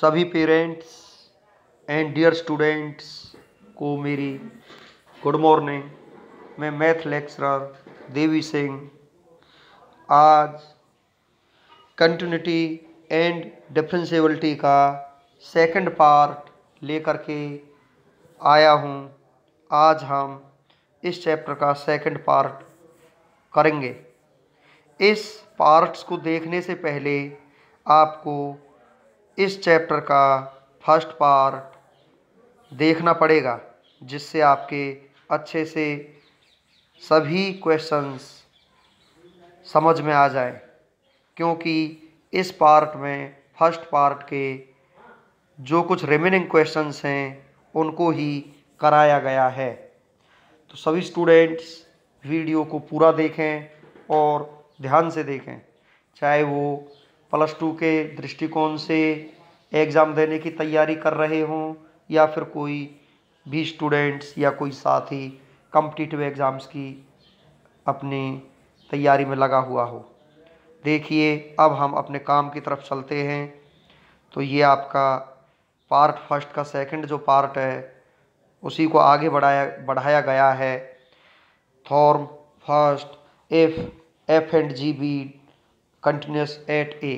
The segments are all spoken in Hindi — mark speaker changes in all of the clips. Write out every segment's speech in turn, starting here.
Speaker 1: सभी पेरेंट्स एंड डियर स्टूडेंट्स को मेरी गुड मॉर्निंग मैं मैथ लेक्चरर देवी सिंह आज कंटिन्यूटी एंड डिफ्रेंसेबिलिटी का सेकंड पार्ट लेकर के आया हूँ आज हम इस चैप्टर का सेकंड पार्ट करेंगे इस पार्ट्स को देखने से पहले आपको इस चैप्टर का फर्स्ट पार्ट देखना पड़ेगा जिससे आपके अच्छे से सभी क्वेश्चंस समझ में आ जाए क्योंकि इस पार्ट में फर्स्ट पार्ट के जो कुछ रिमेनिंग क्वेश्चंस हैं उनको ही कराया गया है तो सभी स्टूडेंट्स वीडियो को पूरा देखें और ध्यान से देखें चाहे वो प्लस टू के दृष्टिकोण से एग्ज़ाम देने की तैयारी कर रहे हों या फिर कोई भी स्टूडेंट्स या कोई साथी कम्पटिटिव एग्ज़ाम्स की अपनी तैयारी में लगा हुआ हो देखिए अब हम अपने काम की तरफ चलते हैं तो ये आपका पार्ट फर्स्ट का सेकंड जो पार्ट है उसी को आगे बढ़ाया बढ़ाया गया है theorem first F F and G be continuous at A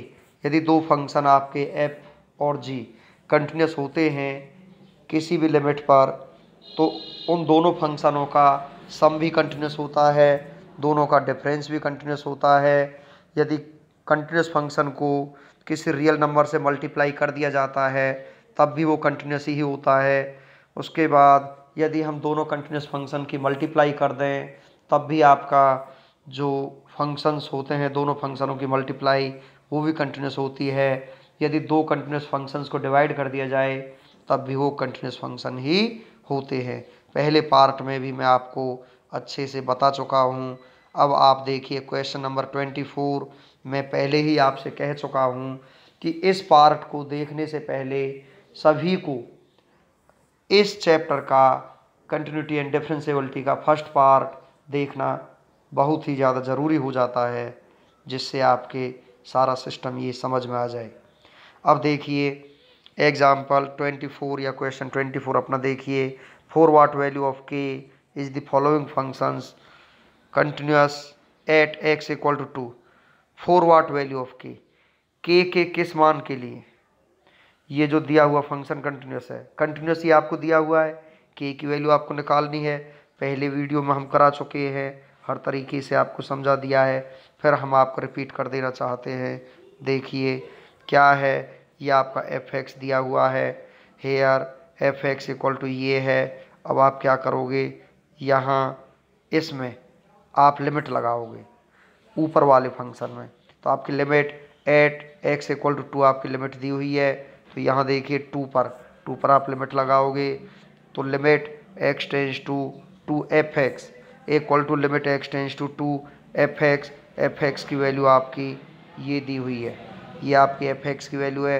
Speaker 1: यदि दो फंक्शन आपके एफ और जी कंटिन्यूस होते हैं किसी भी लिमिट पर तो उन दोनों फंक्शनों का सम भी कंटिन्यूस होता है दोनों का डिफरेंस भी कंटिन्यूस होता है यदि कंटिन्यूस फंक्शन को किसी रियल नंबर से मल्टीप्लाई कर दिया जाता है तब भी वो कंटिन्यूस ही होता है उसके बाद यदि हम दोनों कंटिन्यूस फंक्शन की मल्टीप्लाई कर दें तब भी आपका जो फंक्शंस होते हैं दोनों फंक्शनों की मल्टीप्लाई वो भी कंटिन्यूस होती है यदि दो कंटिन्यूस फंक्शंस को डिवाइड कर दिया जाए तब भी वो कंटिन्यूस फंक्शन ही होते हैं पहले पार्ट में भी मैं आपको अच्छे से बता चुका हूँ अब आप देखिए क्वेश्चन नंबर ट्वेंटी फोर मैं पहले ही आपसे कह चुका हूँ कि इस पार्ट को देखने से पहले सभी को इस चैप्टर का कंटिन्यूटी एंड डिफ्रेंसेबिलिटी का फर्स्ट पार्ट देखना बहुत ही ज़्यादा ज़रूरी हो जाता है जिससे आपके सारा सिस्टम ये समझ में आ जाए अब देखिए एग्ज़ाम्पल 24 या क्वेश्चन 24 अपना देखिए for what value of K is the following functions continuous at x equal to two for what value of K K के किस मान के लिए ये जो दिया हुआ फंक्शन कंटिन्यूस है कंटिन्यूस ये आपको दिया हुआ है के की वैल्यू आपको निकालनी है पहले वीडियो में हम करा चुके हैं हर तरीके से आपको समझा दिया है फिर हम आपको रिपीट कर देना चाहते हैं देखिए क्या है ये आपका एफ एक्स दिया हुआ है here F x equal to ये है अब आप क्या करोगे यहाँ इसमें आप लिमिट लगाओगे ऊपर वाले फंक्शन में तो आपकी limit at x equal to two आपकी लिमिट दी हुई है तो यहाँ देखिए टू पर टू पर आप लिमिट लगाओगे तो limit x tends to two F x equal to limit x tends to two F x F x की वैल्यू आपकी ये दी हुई है ये आपकी एफ एक्स की वैल्यू है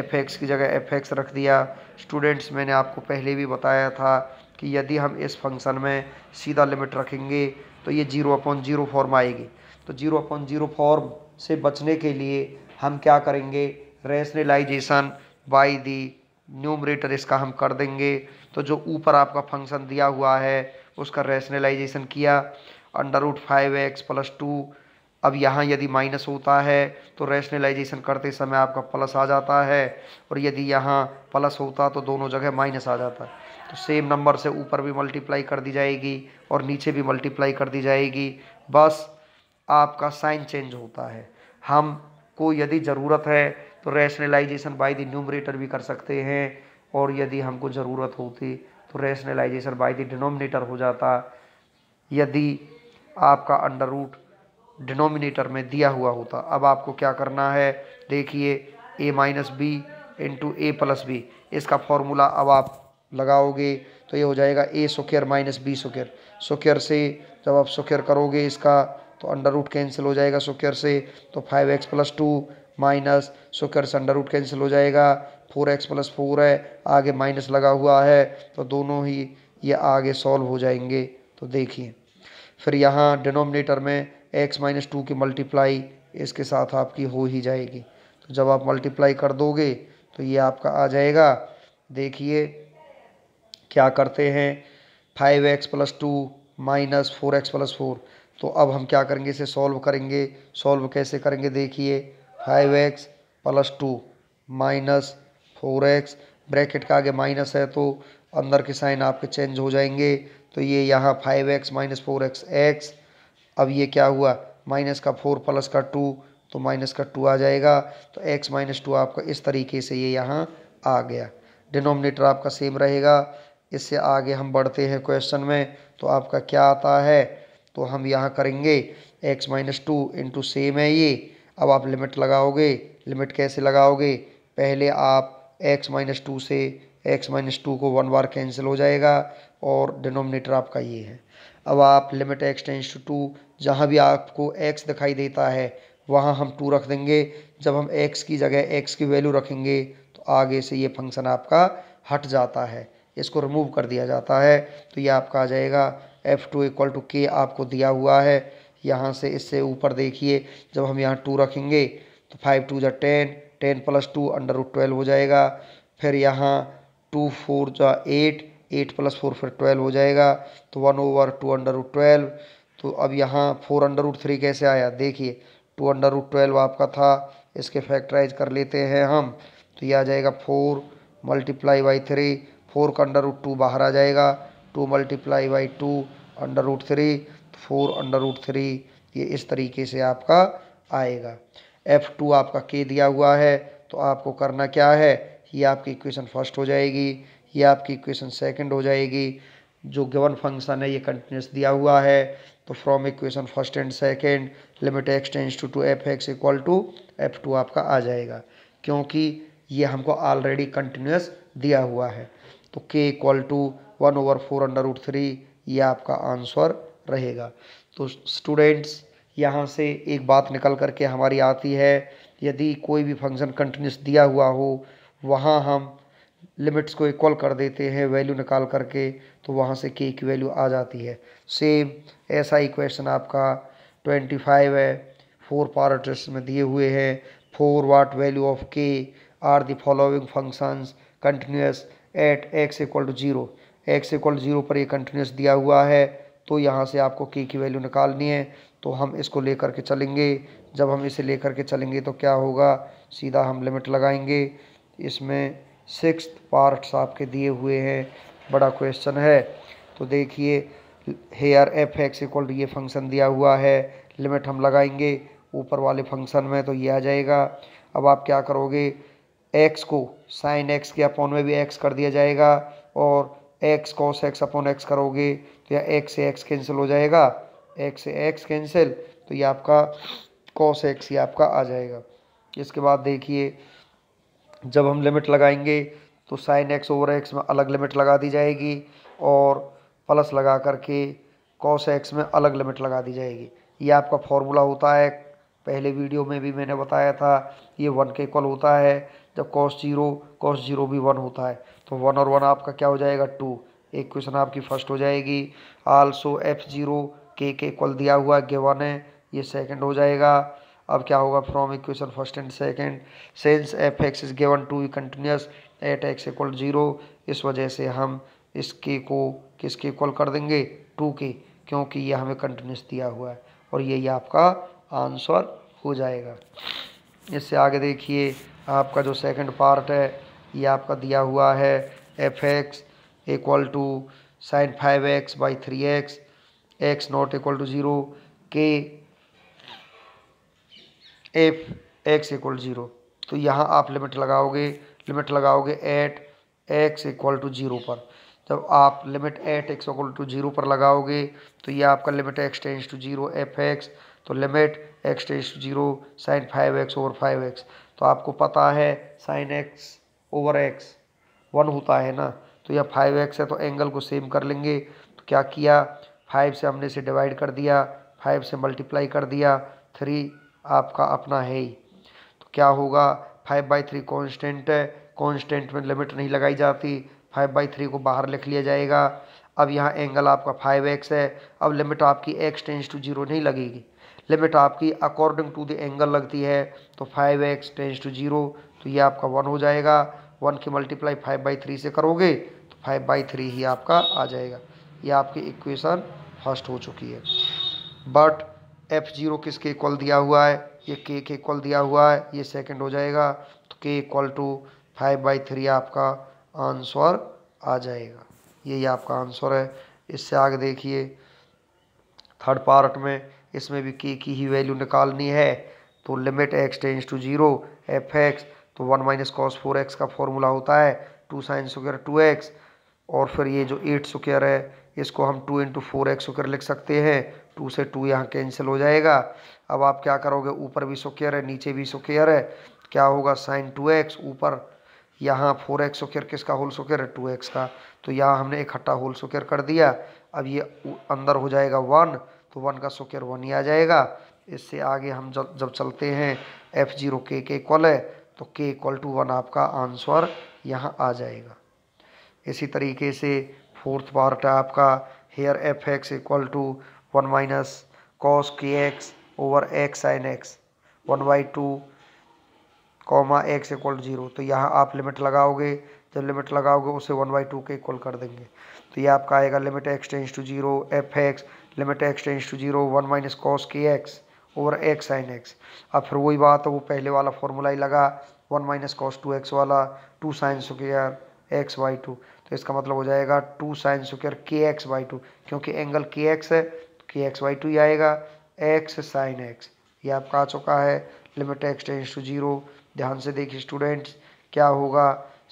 Speaker 1: एफ एक्स की जगह एफ एक्स रख दिया स्टूडेंट्स मैंने आपको पहले भी बताया था कि यदि हम इस फंक्शन में सीधा लिमिट रखेंगे तो ये जीरो अपॉन जीरो फॉर्म आएगी तो जीरो अपॉन जीरो फॉर्म से बचने के लिए हम क्या करेंगे रेशनलाइजेशन बाई दी न्यूमरेटर इसका हम कर देंगे तो जो ऊपर आपका फंक्शन दिया हुआ है उसका रैशनलाइजेशन किया under root five X plus two अब यहाँ यदि माइनस होता है तो रैशनलाइजेशन करते समय आपका प्लस आ जाता है और यदि यहाँ प्लस होता तो दोनों जगह माइनस आ जाता तो सेम नंबर से ऊपर भी मल्टीप्लाई कर दी जाएगी और नीचे भी मल्टीप्लाई कर दी जाएगी बस आपका साइन चेंज होता है हम को यदि ज़रूरत है तो रैशनलाइजेशन बाय द न्यूमरेटर भी कर सकते हैं और यदि हमको ज़रूरत होती तो रेशनलाइजेशन बाय द डिनोमिनेटर हो जाता यदि आपका अंडर रूट डिनोमिनेटर में दिया हुआ होता अब आपको क्या करना है देखिए ए माइनस बी इंटू ए प्लस बी इसका फॉर्मूला अब आप लगाओगे तो ये हो जाएगा A square minus B square square से जब आप सुकेयर करोगे इसका तो अंडर रूट कैंसिल हो जाएगा सुकेयर से तो five X plus two minus square से अंडर रूट कैंसिल हो जाएगा फोर एक्स प्लस फोर है आगे माइनस लगा हुआ है तो दोनों ही ये आगे सॉल्व हो जाएंगे तो देखिए फिर यहाँ डिनोमिनेटर में एक्स माइनस टू की मल्टीप्लाई इसके साथ आपकी हो ही जाएगी तो जब आप मल्टीप्लाई कर दोगे तो ये आपका आ जाएगा देखिए क्या करते हैं five X plus two minus four X plus four तो अब हम क्या करेंगे इसे सॉल्व करेंगे सॉल्व कैसे करेंगे देखिए five X plus two minus four X bracket का आगे माइनस है तो अंदर के साइन आपके चेंज हो जाएंगे तो ये यहाँ five X minus four X X अब ये क्या हुआ माइनस का फोर प्लस का टू तो माइनस का टू आ जाएगा तो एक्स माइनस टू आपका इस तरीके से ये यहाँ आ गया डिनोमिनेटर आपका सेम रहेगा इससे आगे हम बढ़ते हैं क्वेश्चन में तो आपका क्या आता है तो हम यहाँ करेंगे X minus two into same है ये अब आप लिमिट लगाओगे लिमिट कैसे लगाओगे पहले आप एक्स माइनस टू से एक्स माइनस टू को वन बार कैंसिल हो जाएगा और डिनोमिनेटर आपका ये है अब आप limit x tends to two जहाँ भी आपको एक्स दिखाई देता है वहाँ हम टू रख देंगे जब हम एक्स की जगह एक्स की वैल्यू रखेंगे तो आगे से ये फंक्शन आपका हट जाता है इसको रिमूव कर दिया जाता है तो ये आपका आ जाएगा एफ़ टू इक्वल टू के आपको दिया हुआ है यहाँ से इससे ऊपर देखिए जब हम यहाँ टू रखेंगे तो फाइव टू ज़ा ten ten plus two under root twelve हो जाएगा फिर यहाँ टू फोर जा एट एट प्लस फोर फिर ट्वेल्व हो जाएगा तो one over two under root twelve तो अब यहाँ फोर अंडर रूट थ्री कैसे आया देखिए टू अंडर रूट ट्वेल्व आपका था इसके फैक्टराइज कर लेते हैं हम तो ये आ जाएगा four multiply by three four का अंडर रूट टू बाहर आ जाएगा two multiply by two under root three तो फोर अंडर रूट थ्री ये इस तरीके से आपका आएगा एफ टू आपका के दिया हुआ है तो आपको करना क्या है ये आपकी इक्वेशन फर्स्ट हो जाएगी ये आपकी इक्वेशन सेकंड हो जाएगी जो गिवन फंक्शन है ये कंटिन्यूस दिया हुआ है तो from equation first and second limit x tends to two F x equal to F two आपका आ जाएगा क्योंकि ये हमको ऑलरेडी कंटिन्यूस दिया हुआ है तो के equal to one over four under root three ये आपका आंसर रहेगा तो स्टूडेंट्स यहाँ से एक बात निकल कर के हमारी आती है यदि कोई भी फंक्शन कंटिन्यूस दिया हुआ हो वहाँ हम लिमिट्स को इक्वल कर देते हैं वैल्यू निकाल करके तो वहाँ से के की वैल्यू आ जाती है सेम ऐसा ही क्वेश्चन आपका ट्वेंटी फाइव है फोर पार्ट में दिए हुए हैं for what value of K are the following functions continuous at x equal to zero X equal to zero पर ये कंटिन्यूस दिया हुआ है तो यहाँ से आपको के की वैल्यू निकालनी है तो हम इसको लेकर के चलेंगे जब हम इसे लेकर के चलेंगे तो क्या होगा सीधा हम लिमिट लगाएंगे इसमें सिक्स पार्ट्स आपके दिए हुए हैं बड़ा क्वेश्चन है तो देखिए हेयर एफ एक्स इक्वल ये फंक्शन दिया हुआ है लिमिट हम लगाएंगे ऊपर वाले फंक्शन में तो ये आ जाएगा अब आप क्या करोगे एक्स को साइन एक्स के अपॉन में भी एक्स कर दिया जाएगा और X cos X upon X करोगे तो या एक्स से एक्स कैंसिल हो जाएगा एक्स से एक्स कैंसिल तो ये आपका कॉस एक्स ये आपका आ जाएगा इसके बाद देखिए जब हम लिमिट लगाएंगे तो साइन एक्स ओवर एक्स में अलग लिमिट लगा दी जाएगी और प्लस लगा करके कॉस एक्स में अलग लिमिट लगा दी जाएगी ये आपका फॉर्मूला होता है पहले वीडियो में भी मैंने बताया था ये वन के इक्वल होता है जब कॉस जीरो कॉस जीरो भी वन होता है तो वन और वन आपका क्या हो जाएगा टू एक क्वेश्चन आपकी फर्स्ट हो जाएगी आल्सो एफ जीरो के के इक्वल दिया हुआ है गिवन है ये सेकंड हो जाएगा अब क्या होगा from equation first and second since F x is given to continuous at x equal zero इस वजह से हम इस के को किसके इक्वल कर देंगे टू के क्योंकि ये हमें कंटिन्यूस दिया हुआ है और यही आपका आंसर हो जाएगा इससे आगे देखिए आपका जो सेकंड पार्ट है ये आपका दिया हुआ है F x equal to sine five X by three X X not equal to zero K F x equal zero तो यहाँ आप लिमिट लगाओगे लिमिट लगाओगे at x equal to zero पर जब आप limit at x equal to zero पर लगाओगे तो ये आपका limit x tends to zero F x तो limit x tends to zero sine five X over five X तो आपको पता है sine X over X one होता है ना तो यह फाइव एक्स है तो एंगल को सेम कर लेंगे तो क्या किया फाइव से हमने इसे डिवाइड कर दिया फाइव से मल्टीप्लाई कर दिया थ्री आपका अपना है ही तो क्या होगा फाइव बाई थ्री कॉन्स्टेंट है कॉन्स्टेंट में लिमिट नहीं लगाई जाती फाइव बाई थ्री को बाहर लिख लिया जाएगा अब यहाँ एंगल आपका फाइव एक्स है अब लिमिट आपकी एक्स टेंस टू जीरो नहीं लगेगी लिमिट आपकी अकॉर्डिंग टू द एंगल लगती है तो five X tends to zero तो ये आपका वन हो जाएगा वन की मल्टीप्लाई फाइव बाई थ्री से करोगे तो फाइव बाई थ्री ही आपका आ जाएगा ये आपकी इक्वेशन फर्स्ट हो चुकी है बट एफ जीरो किसके इक्वल दिया हुआ है ये के के इक्वल दिया हुआ है ये सेकंड हो जाएगा तो के equal to five by three आपका आंसर आ जाएगा यही आपका आंसर है इससे आगे देखिए थर्ड पार्ट में इसमें भी के की ही वैल्यू निकालनी है तो limit x tends to zero F x तो one minus cos four X का फॉर्मूला होता है two sine square two X और फिर ये जो एट स्क्र है इसको हम two into four X square लिख सकते हैं टू से टू यहाँ कैंसिल हो जाएगा अब आप क्या करोगे ऊपर भी स्क्र है नीचे भी स्क्र है क्या होगा साइन टू एक्स ऊपर यहाँ फोर एक्स स्क्र किसका होल स्क्र है टू एक्स का तो यहाँ हमने इकट्ठा होल स्क्र कर दिया अब ये अंदर हो जाएगा वन तो वन का स्क्र वन ही आ जाएगा इससे आगे हम जब जब चलते हैं एफ जीरो के के इक्वल है तो के इक्वल टू वन आपका आंसर यहाँ आ जाएगा इसी तरीके से फोर्थ पार्ट है आपका here F x equal to one minus cos k x over x sine x one by two comma x equal zero तो यहाँ आप लिमिट लगाओगे जब लिमिट लगाओगे उसे वन बाई टू के इक्वल कर देंगे तो ये आपका आएगा limit x tends to zero F x limit x tends to zero one minus cos k x over x sine x अब फिर वही बात है वो पहले वाला फॉर्मूला ही लगा one minus cos two x वाला two sine square x by two तो इसका मतलब हो जाएगा two sine square k x by two क्योंकि एंगल के एक्स है के एक्स बाई टू ही आएगा एक्स साइन एक्स ये आपका आ चुका है limit x tends to zero ध्यान से देखिए स्टूडेंट्स क्या होगा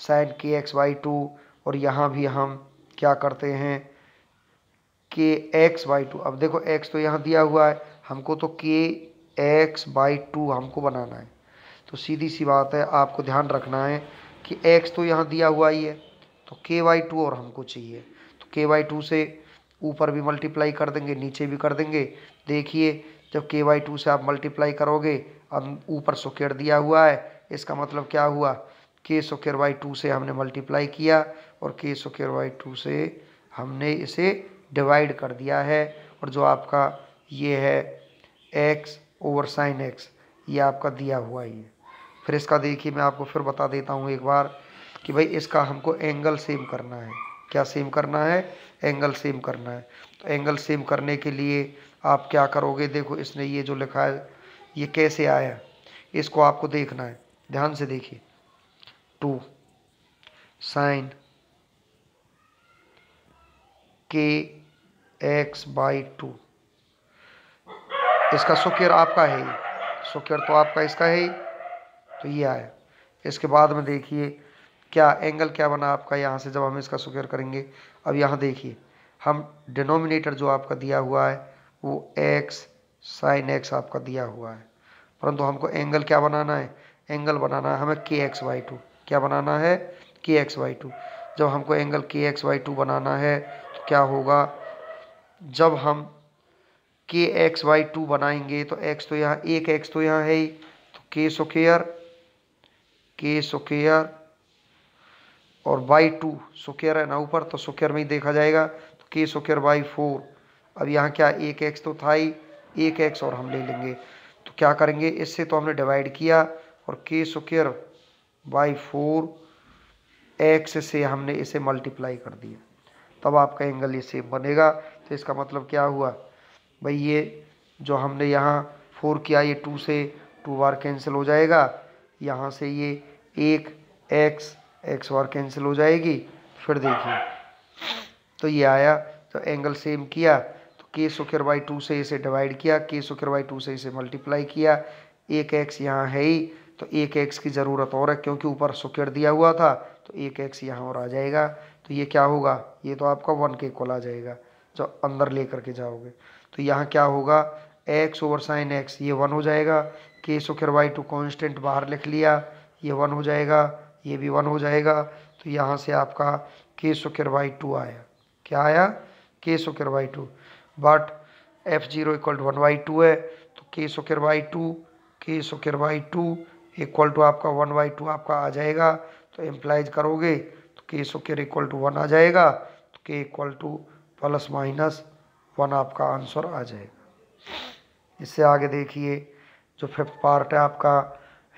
Speaker 1: sign k x by to और यहाँ भी हम क्या करते हैं के एक्स बाई टू अब देखो एक्स तो यहाँ दिया हुआ है हमको तो के एक्स बाई टू हमको बनाना है तो सीधी सी बात है आपको ध्यान रखना है कि एक्स तो यहाँ दिया हुआ ही है तो के वाई टू और हमको चाहिए तो के वाई टू से ऊपर भी मल्टीप्लाई कर देंगे नीचे भी कर देंगे देखिए जब के वाई टू से आप मल्टीप्लाई करोगे अब ऊपर सुकेर दिया हुआ है इसका मतलब क्या हुआ के सुकेर वाई टू से हमने मल्टीप्लाई किया और के सुकेर वाई टू से हमने इसे डिवाइड कर दिया है और जो आपका ये है एक्स ओवर साइन एक्स ये आपका दिया हुआ ही है फिर इसका देखिए मैं आपको फिर बता देता हूँ एक बार कि भाई इसका हमको एंगल सेम करना है क्या सेम करना है एंगल सेम करना है तो एंगल सेम करने के लिए आप क्या करोगे देखो इसने ये जो लिखा है ये कैसे आया इसको आपको देखना है ध्यान से देखिए two sine k x by two इसका सुकेर आपका है ही सुकेर तो आपका इसका है ही तो ये आया इसके बाद में देखिए क्या एंगल क्या बना आपका यहाँ से जब हम इसका स्क्वायर करेंगे अब यहाँ देखिए हम डिनोमिनेटर जो आपका दिया हुआ है वो एक्स साइन एक्स आपका दिया हुआ है परंतु हमको एंगल क्या बनाना है एंगल बनाना है हमें के एक्स वाई टू क्या बनाना है के एक्स वाई टू जब हमको angle k x by to बनाना है तो क्या होगा जब हम के एक्स वाई टू बनाएंगे तो एक्स तो यहाँ एक एक्स तो यहाँ है ही तो के सुकेयर के सुकेयर और बाई टू सुकेयर है ना ऊपर तो सुकेयर में ही देखा जाएगा तो के सुकेयर बाई फोर अब यहाँ क्या एक एक्स तो था ही एक एक्स और हम ले लेंगे तो क्या करेंगे इससे तो हमने डिवाइड किया और के सुकेयर बाई फोर एक्स से हमने इसे मल्टीप्लाई कर दिया तब आपका एंगल ये सेम बनेगा तो इसका मतलब क्या हुआ भाई ये जो हमने यहाँ फोर किया ये टू से टू बार कैंसिल हो जाएगा यहाँ से ये एक एक्स एक्स और कैंसिल हो जाएगी फिर देखिए तो ये आया तो एंगल सेम किया तो के सुखर बाई टू से इसे डिवाइड किया के सुखर बाई टू से इसे मल्टीप्लाई किया एक एक्स यहाँ है ही तो एक एक्स की ज़रूरत और है क्योंकि ऊपर सुखिर दिया हुआ था तो एक एक्स यहाँ और आ जाएगा तो ये क्या होगा ये तो आपका वन के इक्वल आ जाएगा जो अंदर ले करके जाओगे तो यहाँ क्या होगा एक्स ओवर साइन एक्स ये वन हो जाएगा के सुखर बाई टू कॉन्स्टेंट बाहर लिख लिया ये वन हो जाएगा ये भी वन हो जाएगा तो यहाँ से आपका के सुकेर बाई टू आया क्या आया k square by two but F zero equal to one by two है तो k square by two k square by two equal to आपका वन बाई टू आपका आ जाएगा तो एम्प्लाइज करोगे तो के सुकेर इक्वल टू वन आ जाएगा तो के equal to plus minus one आपका आंसर आ जाएगा इससे आगे देखिए जो फिफ्थ पार्ट है आपका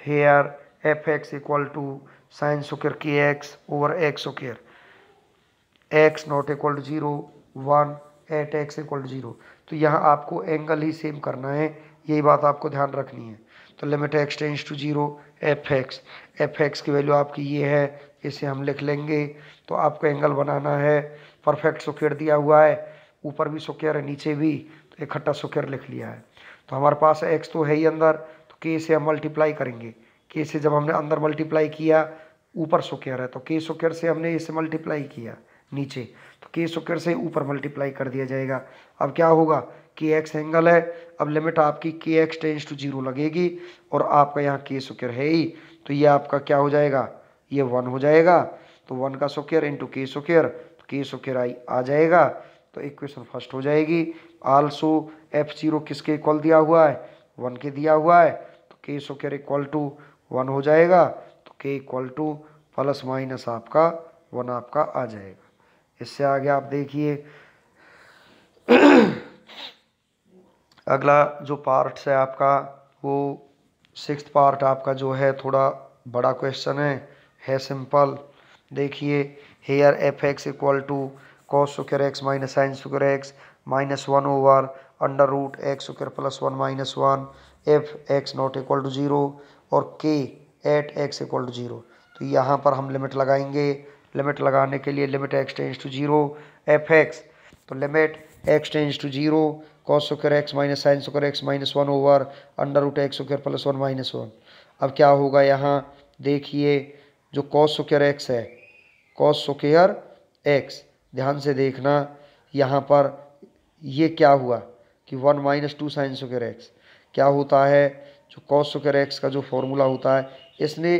Speaker 1: here F x equal to sine square k x over x square x not equal to zero one at x equal to zero तो यहाँ आपको एंगल ही सेम करना है यही बात आपको ध्यान रखनी है तो limit x tends to zero F x F x की वैल्यू आपकी ये है इसे हम लिख लेंगे तो आपको एंगल बनाना है परफेक्ट सुकेर दिया हुआ है ऊपर भी सुकेर है नीचे भी तो इकट्ठा सुकेर लिख लिया है तो हमारे पास एक्स तो है ही अंदर तो के से हम मल्टीप्लाई करेंगे के से जब हमने अंदर मल्टीप्लाई किया ऊपर सुकेयर है तो के सुकेयर से हमने इसे मल्टीप्लाई किया नीचे तो के सुकेयर से ऊपर मल्टीप्लाई कर दिया जाएगा अब क्या होगा के एक्स एंगल है अब लिमिट आपकी के एक्स टेंस टू जीरो लगेगी और आपका यहाँ के सुकेयर है ही तो ये आपका क्या हो जाएगा ये वन हो जाएगा तो वन का सुकेयर इंटू के सुकेयर तो के सुकेयर आई आ जाएगा तो इक्वेशन फर्स्ट हो जाएगी आल्सो एफ जीरो किसके इक्वल दिया हुआ है वन के दिया हुआ है तो के सुकेयर इक्वल टू वन हो जाएगा तो के इक्वल टू प्लस माइनस आपका वन आपका आ जाएगा इससे आगे आप देखिए अगला जो पार्ट है आपका वो सिक्स पार्ट आपका जो है थोड़ा बड़ा क्वेश्चन है है सिंपल देखिए here F x equal to cos square x minus sine square x minus one over under root x square plus one minus one f x not equal to zero और k at x equal to zero तो यहाँ पर हम लिमिट लगाएंगे लिमिट लगाने के लिए limit x tends to zero F x तो limit x tends to zero cos square x minus sine square x minus one over under root x square plus one minus one अब क्या होगा यहाँ देखिए जो कॉस स्क्र एक्स है कॉस स्क्र एक्स ध्यान से देखना यहाँ पर ये क्या हुआ कि one minus two sine square x क्या होता है जो कॉस स्क्र एक्स का जो फॉर्मूला होता है इसने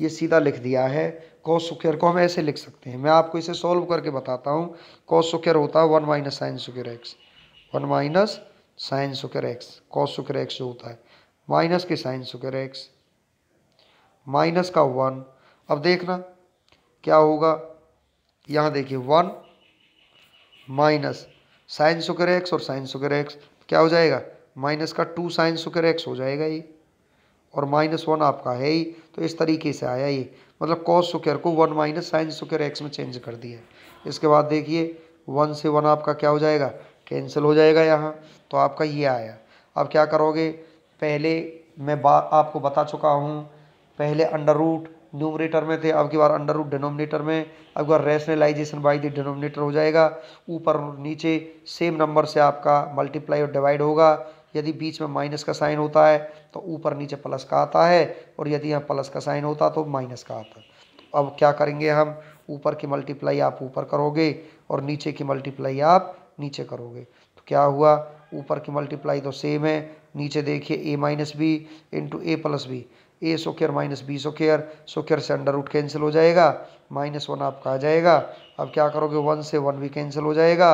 Speaker 1: ये सीधा लिख दिया है कॉस स्क्र को हम ऐसे लिख सकते हैं मैं आपको इसे सॉल्व करके बताता हूँ कॉस स्क्र होता है one minus sine square x one minus sine square x cos square x जो होता है माइनस के साइन स्क्र एक्स माइनस का वन अब देखना क्या होगा यहाँ देखिए one minus sine square x और साइन स्क्र एक्स क्या हो जाएगा माइनस का टू साइन स्क्र एक्स हो जाएगा ये और माइनस वन आपका है ही तो इस तरीके से आया ये मतलब कॉस सुकेयर को one minus sine square x में चेंज कर दिया इसके बाद देखिए वन से वन आपका क्या हो जाएगा कैंसिल हो जाएगा यहाँ तो आपका ये आया अब क्या करोगे पहले मैं बा आपको बता चुका हूँ पहले अंडर रूट न्यूमरेटर में थे अब की बार अंडर रूट डिनोमिनेटर में अब की बार रैशनलाइजेशन बाई दी डिनोमिनेटर हो जाएगा ऊपर नीचे सेम नंबर से आपका मल्टीप्लाई और डिवाइड होगा यदि बीच में माइनस का साइन होता है तो ऊपर नीचे प्लस का आता है और यदि यहाँ प्लस का साइन होता तो माइनस का आता तो अब क्या करेंगे हम ऊपर की मल्टीप्लाई आप ऊपर करोगे और नीचे की मल्टीप्लाई आप नीचे करोगे तो क्या हुआ ऊपर की मल्टीप्लाई तो सेम है नीचे देखिए ए minus B into A plus b a square minus b square square से अंडर रूट कैंसिल हो जाएगा माइनस वन आपका आ जाएगा अब क्या करोगे वन से वन भी कैंसिल हो जाएगा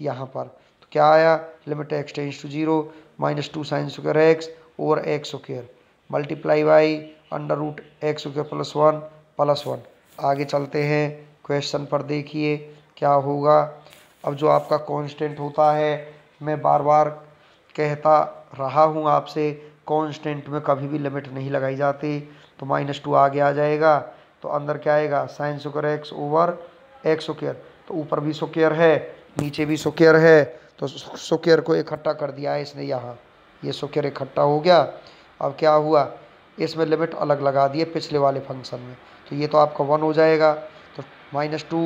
Speaker 1: यहाँ पर तो क्या आया limit x tends to zero minus two sine square x और x square multiply by under root x square plus one plus one आगे चलते हैं क्वेश्चन पर देखिए क्या होगा अब जो आपका कांस्टेंट होता है मैं बार बार कहता रहा हूँ आपसे कांस्टेंट में कभी भी लिमिट नहीं लगाई जाती तो माइनस टू आगे आ जाएगा तो अंदर क्या आएगा sine square x over x square तो ऊपर भी स्क्र है नीचे भी स्क्र है तो सुकेर को इकट्ठा कर दिया है इसने यहाँ ये सुकेर इकट्ठा हो गया अब क्या हुआ इसमें लिमिट अलग लगा दिए पिछले वाले फंक्शन में तो ये तो आपका वन हो जाएगा तो माइनस टू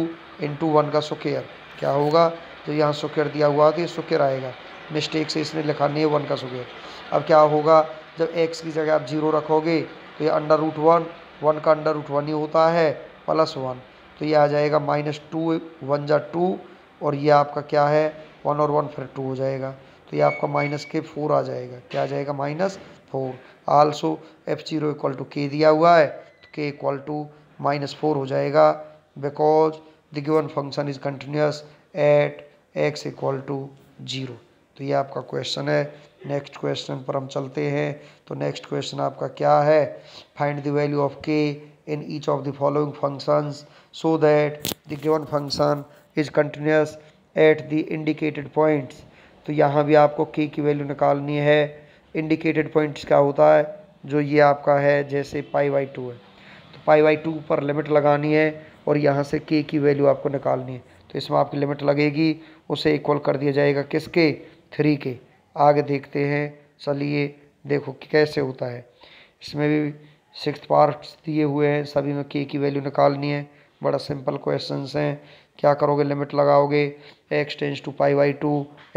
Speaker 1: इंटू वन का सुकेयर क्या होगा तो यहाँ सुकेयर दिया हुआ तो ये सुकेयर आएगा मिस्टेक से इसने लिखा नहीं वन का सुकेयर अब क्या होगा जब एक्स की जगह आप जीरो रखोगे तो ये अंडर रूट वन वन का अंडर रूट वन ही होता है प्लस वन तो ये आ जाएगा माइनस टू वन जा टू और ये आपका क्या है वन और वन फिर टू हो जाएगा तो ये आपका माइनस के फोर आ जाएगा क्या आ जाएगा minus four also f zero equal to k दिया हुआ है तो के इक्वल टू माइनस फोर हो जाएगा because the given function is continuous at x equal to zero तो ये आपका क्वेश्चन है नेक्स्ट क्वेश्चन पर हम चलते हैं तो नेक्स्ट क्वेश्चन आपका क्या है find the value of k in each of the following functions so that the given function is continuous at the indicated points तो यहाँ भी आपको के की वैल्यू निकालनी है इंडिकेटेड पॉइंट्स क्या होता है जो ये आपका है जैसे पाई वाई टू है तो पाई वाई टू पर लिमिट लगानी है और यहाँ से के की वैल्यू आपको निकालनी है तो इसमें आपकी लिमिट लगेगी उसे इक्वल कर दिया जाएगा किसके थ्री के आगे देखते हैं चलिए देखो कैसे होता है इसमें भी सिक्स पार्ट्स दिए हुए हैं सभी में के की वैल्यू निकालनी है बड़ा सिंपल क्वेश्चन हैं क्या करोगे लिमिट लगाओगे x tends to pi by two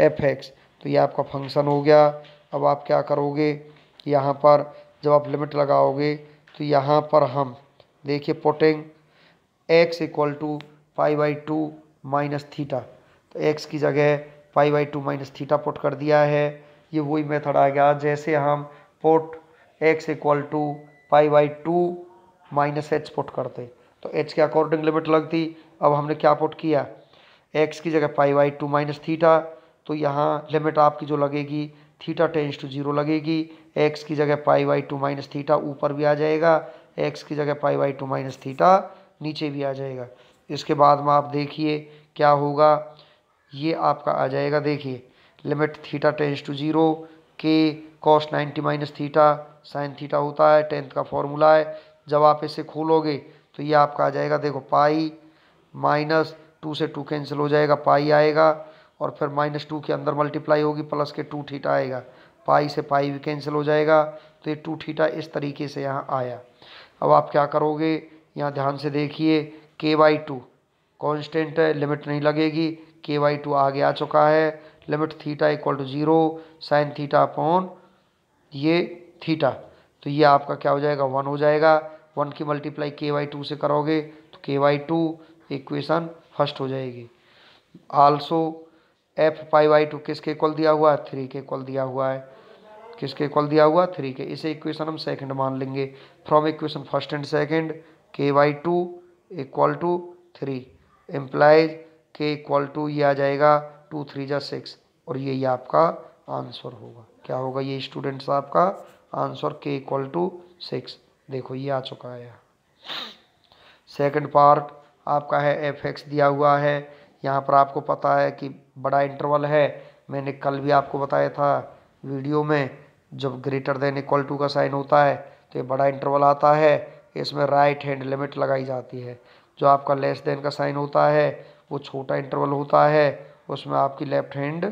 Speaker 1: F x तो ये आपका फंक्शन हो गया अब आप क्या करोगे यहाँ पर जब आप लिमिट लगाओगे तो यहाँ पर हम देखिए putting x equal to pi by two minus theta तो एक्स की जगह pi by two minus theta put कर दिया है ये वही मेथड आ गया जैसे हम put x equal to pi by two minus h put करते तो एच के अकॉर्डिंग लिमिट लगती अब हमने क्या पुट किया एक्स की जगह pi by two minus theta तो यहाँ लिमिट आपकी जो लगेगी थीटा टेंस टू जीरो लगेगी एक्स की जगह pi by two minus theta ऊपर भी आ जाएगा एक्स की जगह pi by two minus theta नीचे भी आ जाएगा इसके बाद में आप देखिए क्या होगा ये आपका आ जाएगा देखिए limit theta tends to zero k cos ninety minus theta sine theta होता है टेंथ का फॉर्मूला है जब आप इसे खोलोगे तो ये आपका आ जाएगा देखो पाई माइनस टू से टू कैंसिल हो जाएगा पाई आएगा और फिर माइनस टू के अंदर मल्टीप्लाई होगी प्लस के टू थीटा आएगा पाई से पाई भी कैंसिल हो जाएगा तो ये टू थीटा इस तरीके से यहाँ आया अब आप क्या करोगे यहाँ ध्यान से देखिए के वाई टू कॉन्स्टेंट है लिमिट नहीं लगेगी के वाई टू आगे आ चुका है limit theta equal to zero sine theta upon ये थीटा तो ये आपका क्या हो जाएगा वन हो जाएगा वन की मल्टीप्लाई के वाई टू से करोगे तो के वाई टू इक्वेशन फर्स्ट हो जाएगी also f pi by two किसके कॉल दिया हुआ है थ्री के कॉल दिया हुआ है किसके कॉल दिया हुआ थ्री के इसे इक्वेशन हम सेकंड मान लेंगे from equation first and second k by two equal to three implies k equal to ये आ जाएगा टू थ्री जा सिक्स और यही आपका आंसर होगा क्या होगा ये स्टूडेंट्स आपका आंसर के इक्वल टू सिक्स देखो ये आ चुका है सेकंड पार्ट आपका है एफ एक्स दिया हुआ है यहाँ पर आपको पता है कि बड़ा इंटरवल है मैंने कल भी आपको बताया था वीडियो में जब ग्रेटर देन इक्वल टू का साइन होता है तो ये बड़ा इंटरवल आता है इसमें राइट हैंड लिमिट लगाई जाती है जो आपका लेस देन का साइन होता है वो छोटा इंटरवल होता है उसमें आपकी left hand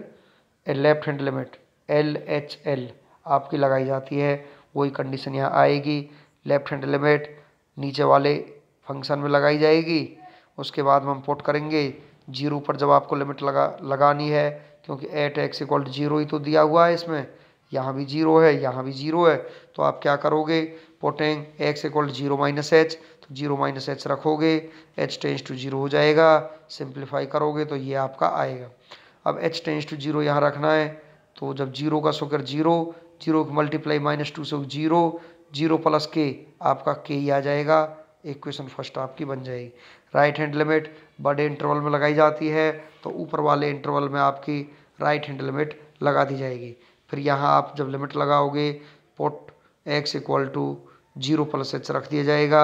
Speaker 1: left hand limit L H L आपकी लगाई जाती है वही कंडीशन यहाँ आएगी लेफ्ट हैंड लिमिट नीचे वाले फंक्शन में लगाई जाएगी उसके बाद में हम पुट करेंगे जीरो पर जब आपको लिमिट लगा लगानी है क्योंकि एट एक्स इक्वल जीरो ही तो दिया हुआ है इसमें यहाँ भी जीरो है यहाँ भी जीरो है तो आप क्या करोगे putting x equal zero minus h तो जीरो माइनस एच रखोगे एच टेंस टू जीरो हो जाएगा सिंप्लीफाई करोगे तो ये आपका आएगा अब एच टेंस टू जीरो यहाँ रखना है तो जब जीरो का square zero zero multiply minus two से जीरो जीरो प्लस के आपका के ही आ जाएगा इक्वेशन फर्स्ट आपकी बन जाएगी राइट हैंड लिमिट बड़े इंटरवल में लगाई जाती है तो ऊपर वाले इंटरवल में आपकी राइट हैंड लिमिट लगा दी जाएगी फिर यहाँ आप जब लिमिट लगाओगे put x equal to zero plus h रख दिया जाएगा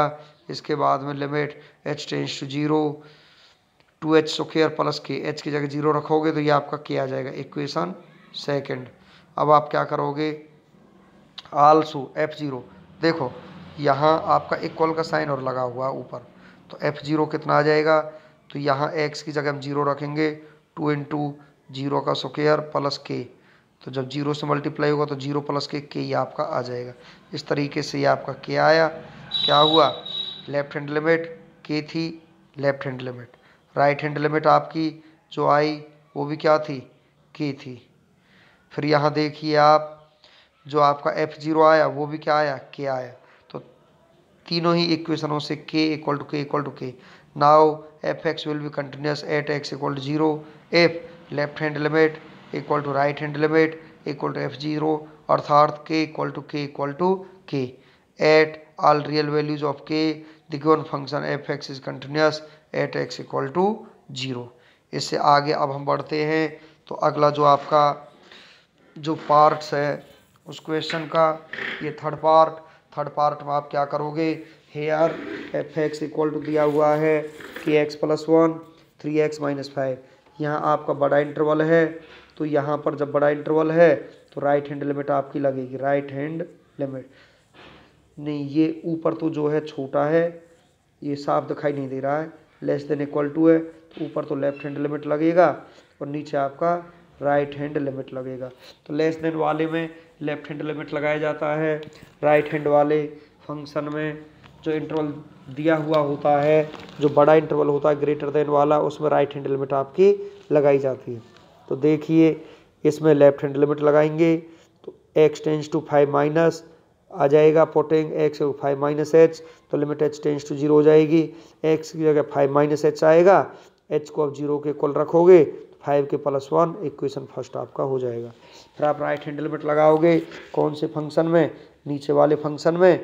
Speaker 1: इसके बाद में limit h tends to zero two h so plus k h की जगह जीरो रखोगे तो ये आपका के आ जाएगा इक्वेशन सेकंड अब आप क्या करोगे आल्सो एफ जीरो देखो यहाँ आपका इक्वल का साइन और लगा हुआ ऊपर तो एफ़ ज़ीरो कितना आ जाएगा तो यहाँ एक्स की जगह हम जीरो रखेंगे टू इन टू जीरो का स्क्वेयर प्लस के तो जब जीरो से मल्टीप्लाई होगा तो जीरो प्लस के के ये आपका आ जाएगा इस तरीके से ये आपका के आया क्या हुआ लेफ्ट हैंड लिमिट के थी left hand limit right hand limit आपकी जो आई वो भी क्या थी के थी फिर यहाँ देखिए आप जो आपका एफ जीरो आया वो भी क्या आया के आया तीनों ही इक्वेशनों से k इक्वल टू के equal to k now f x will be continuous at x equal to zero f left hand limit equal to right hand limit equal to f zero अर्थात के इक्वल टू के equal to k at real values of k k given function f x is continuous at x equal to zero इससे आगे अब हम बढ़ते हैं तो अगला जो आपका जो पार्ट्स है उस क्वेश्चन का ये थर्ड पार्ट थर्ड पार्ट में आप क्या करोगे here F x equal to दिया हुआ है k x plus one three x minus five यहाँ आपका बड़ा इंटरवल है तो यहाँ पर जब बड़ा इंटरवल है तो राइट हैंड लिमिट आपकी लगेगी राइट हैंड लिमिट नहीं ये ऊपर तो जो है छोटा है ये साफ दिखाई नहीं दे रहा है लेस देन इक्वल टू है तो ऊपर तो लेफ्ट हैंड लिमिट लगेगा और नीचे आपका राइट हैंड लिमिट लगेगा तो लेस देन वाले में लेफ्ट हैंड लिमिट लगाया जाता है राइट हैंड वाले फंक्शन में जो इंटरवल दिया हुआ होता है जो बड़ा इंटरवल होता है ग्रेटर देन वाला उसमें राइट हैंड लिमिट आपकी लगाई जाती है तो देखिए इसमें लेफ्ट हैंड लिमिट लगाएंगे तो x tends to five minus आ जाएगा putting x five minus h तो limit h tends to zero हो जाएगी एक्स की जगह फाइव माइनस एच आएगा एच को आप जीरो के कॉल रखोगे तो five k plus one equation first आपका हो जाएगा फिर आप राइट हैंड लिमिट लगाओगे कौन से फंक्शन में नीचे वाले फंक्शन में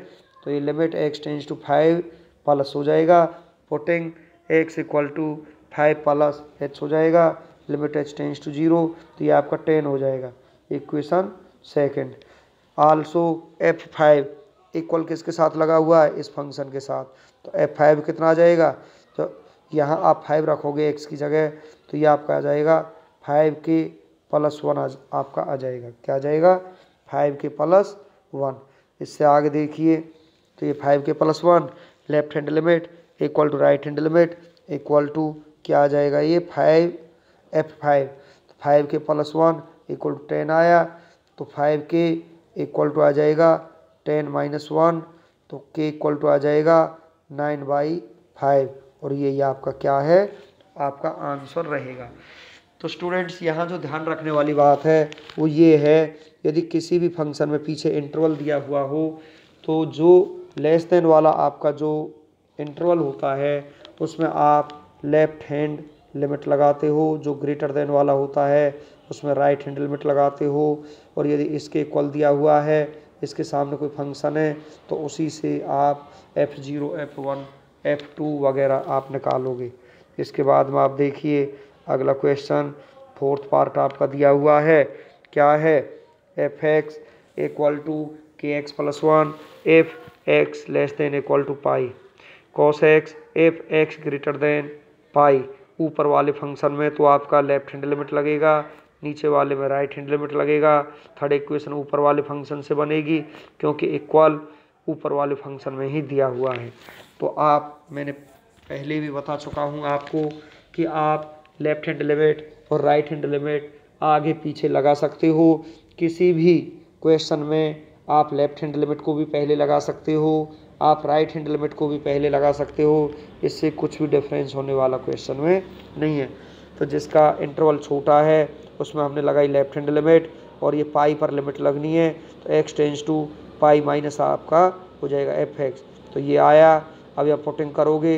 Speaker 1: तो ये limit x tends to five plus हो जाएगा putting x equal to five plus h हो जाएगा limit h tends to zero तो ये आपका टेन हो जाएगा equation second also f five equal किसके साथ लगा हुआ है इस फंक्शन के साथ तो एफ फाइव कितना आ जाएगा तो यहाँ आप फाइव रखोगे एक्स की जगह तो ये आपका आ जाएगा फाइव के प्लस वन आज आपका आ जाएगा क्या आ जाएगा फाइव के प्लस वन इससे आगे देखिए तो ये five k plus one left hand limit equal to right hand limit equal to क्या आ जाएगा ये फाइव एफ फाइव तो five k plus one equal to ten आया तो फाइव के इक्वल टू आ जाएगा टेन माइनस वन तो के इक्वल टू आ जाएगा नाइन बाई फाइव और ये, ये आपका क्या है आपका आंसर रहेगा तो स्टूडेंट्स यहाँ जो ध्यान रखने वाली बात है वो ये है यदि किसी भी फंक्शन में पीछे इंटरवल दिया हुआ हो तो जो लेस देन वाला आपका जो इंटरवल होता है उसमें आप लेफ्ट हैंड लिमिट लगाते हो जो ग्रेटर देन वाला होता है उसमें राइट हैंड लिमिट लगाते हो और यदि इसके इक्वल दिया हुआ है इसके सामने कोई फंक्शन है तो उसी से आप f zero f one f two वगैरह आप निकालोगे इसके बाद में आप देखिए अगला क्वेश्चन फोर्थ पार्ट आपका दिया हुआ है क्या है F x equal to k x plus one f x less than equal to pi cos x F x greater than pi ऊपर वाले फंक्शन में तो आपका लेफ्ट हैंड लिमिट लगेगा नीचे वाले में राइट हैंड लिमिट लगेगा थर्ड इक्वेशन ऊपर वाले फंक्शन से बनेगी क्योंकि इक्वल ऊपर वाले फंक्शन में ही दिया हुआ है तो आप मैंने पहले भी बता चुका हूँ आपको कि आप लेफ्ट हैंड लिमिट और राइट हैंड लिमिट आगे पीछे लगा सकते हो किसी भी क्वेश्चन में आप लेफ्ट हैंड लिमिट को भी पहले लगा सकते हो आप राइट हैंड लिमिट को भी पहले लगा सकते हो इससे कुछ भी डिफरेंस होने वाला क्वेश्चन में नहीं है तो जिसका इंटरवल छोटा है उसमें हमने लगाई लेफ्ट हैंड लिमिट और ये पाई पर लिमिट लगनी है तो x tends to pi minus आपका हो जाएगा एफ एक्स तो ये आया अब आप पुटिंग करोगे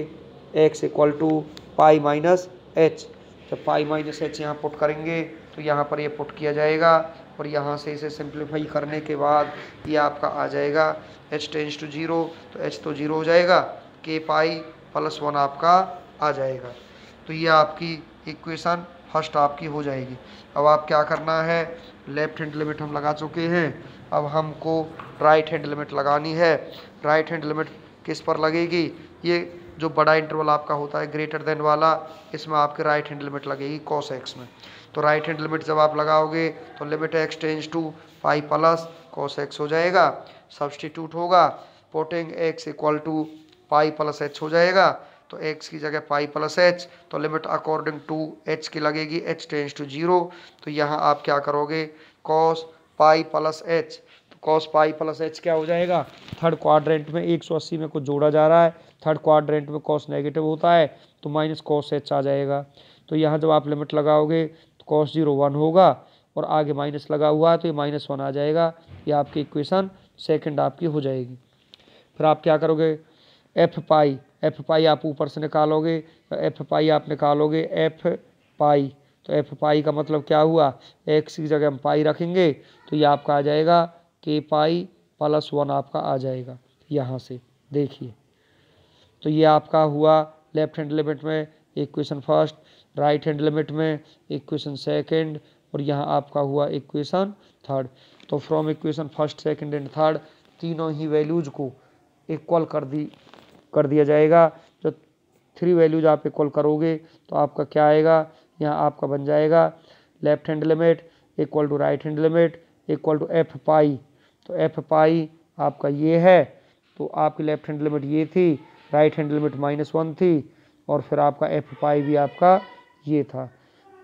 Speaker 1: x equal to pi minus h जब पाई माइनस एच यहाँ पुट करेंगे तो यहाँ पर ये पुट किया जाएगा और यहाँ से इसे सिंप्लीफाई करने के बाद ये आपका आ जाएगा एच टेंस टू जीरो तो एच तो जीरो हो जाएगा के पाई प्लस वन आपका आ जाएगा तो ये आपकी इक्वेशन फर्स्ट आपकी हो जाएगी अब आप क्या करना है लेफ्ट हैंड लिमिट हम लगा चुके हैं अब हमको राइट हैंड लिमिट लगानी है राइट हैंड लिमिट किस पर लगेगी ये जो बड़ा इंटरवल आपका होता है ग्रेटर देन वाला इसमें आपके राइट हैंड लिमिट लगेगी कॉस एक्स में तो राइट हैंड लिमिट जब आप लगाओगे तो limit x tends to pi plus cos x हो जाएगा सब्सटीट्यूट होगा putting x equal to pi plus h हो जाएगा तो एक्स की जगह पाई प्लस एच तो लिमिट अकॉर्डिंग टू एच की लगेगी एच टेंस टू जीरो तो यहाँ आप क्या करोगे कॉस पाई प्लस एच तो कॉस पाई प्लस एच क्या हो जाएगा थर्ड क्वाड्रेंट में 180 में कुछ जोड़ा जा रहा है थर्ड क्वाड्रेंट में कॉस नेगेटिव होता है तो माइनस कॉस एच आ जाएगा तो यहाँ जब आप लिमिट लगाओगे तो कॉस जीरो वन होगा और आगे माइनस लगा हुआ है तो ये माइनस वन आ जाएगा ये आपकी इक्वेशन सेकंड आपकी हो जाएगी फिर आप क्या करोगे एफ पाई एफ पाई आप ऊपर से निकालोगे एफ तो पाई आप निकालोगे एफ पाई तो एफ पाई का मतलब क्या हुआ एक्स की जगह हम पाई रखेंगे तो ये आपका आ जाएगा के पाई प्लस वन आपका आ जाएगा यहाँ से देखिए तो ये आपका हुआ लेफ्ट हैंड लिमिट में एक question first right hand limit में एक क्वेश्चन सेकेंड और यहाँ आपका हुआ एक क्वेश्चन थर्ड तो from equation first second and third तीनों ही वैल्यूज को इक्वल कर दी कर दिया जाएगा जो थ्री वैल्यूज आप इक्वल करोगे तो आपका क्या आएगा यहाँ आपका बन जाएगा left hand limit equal to right hand limit equal to f pi तो एफ पाई आपका ये है तो आपकी लेफ्ट हैंड लिमिट ये थी right hand limit minus one थी और फिर आपका एफ पाई भी आपका ये था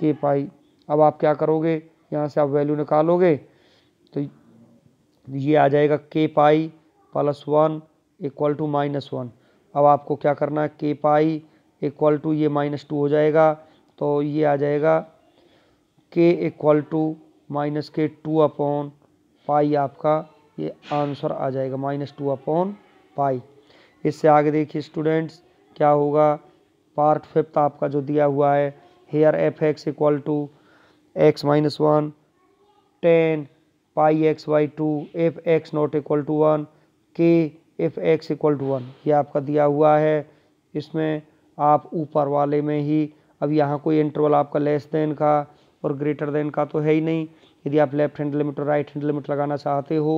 Speaker 1: के पाई अब आप क्या करोगे यहाँ से आप वैल्यू निकालोगे तो ये आ जाएगा k pi plus one equal to minus one अब आपको क्या करना है के पाई इक्वल टू ये माइनस टू हो जाएगा तो ये आ जाएगा के इक्वल टू माइनस के टू अपॉन पाई आपका ये आंसर आ जाएगा माइनस टू अपॉन पाई इससे आगे देखिए स्टूडेंट्स क्या होगा पार्ट फिफ्थ आपका जो दिया हुआ है here F x equal to x minus one tan pi x by two F x not equal to one k F x equal to one ये आपका दिया हुआ है इसमें आप ऊपर वाले में ही अब यहाँ कोई इंटरवल आपका लेस देन का और ग्रेटर देन का तो है ही नहीं यदि आप लेफ्ट हैंड लिमिट और राइट हैंड लिमिट लगाना चाहते हो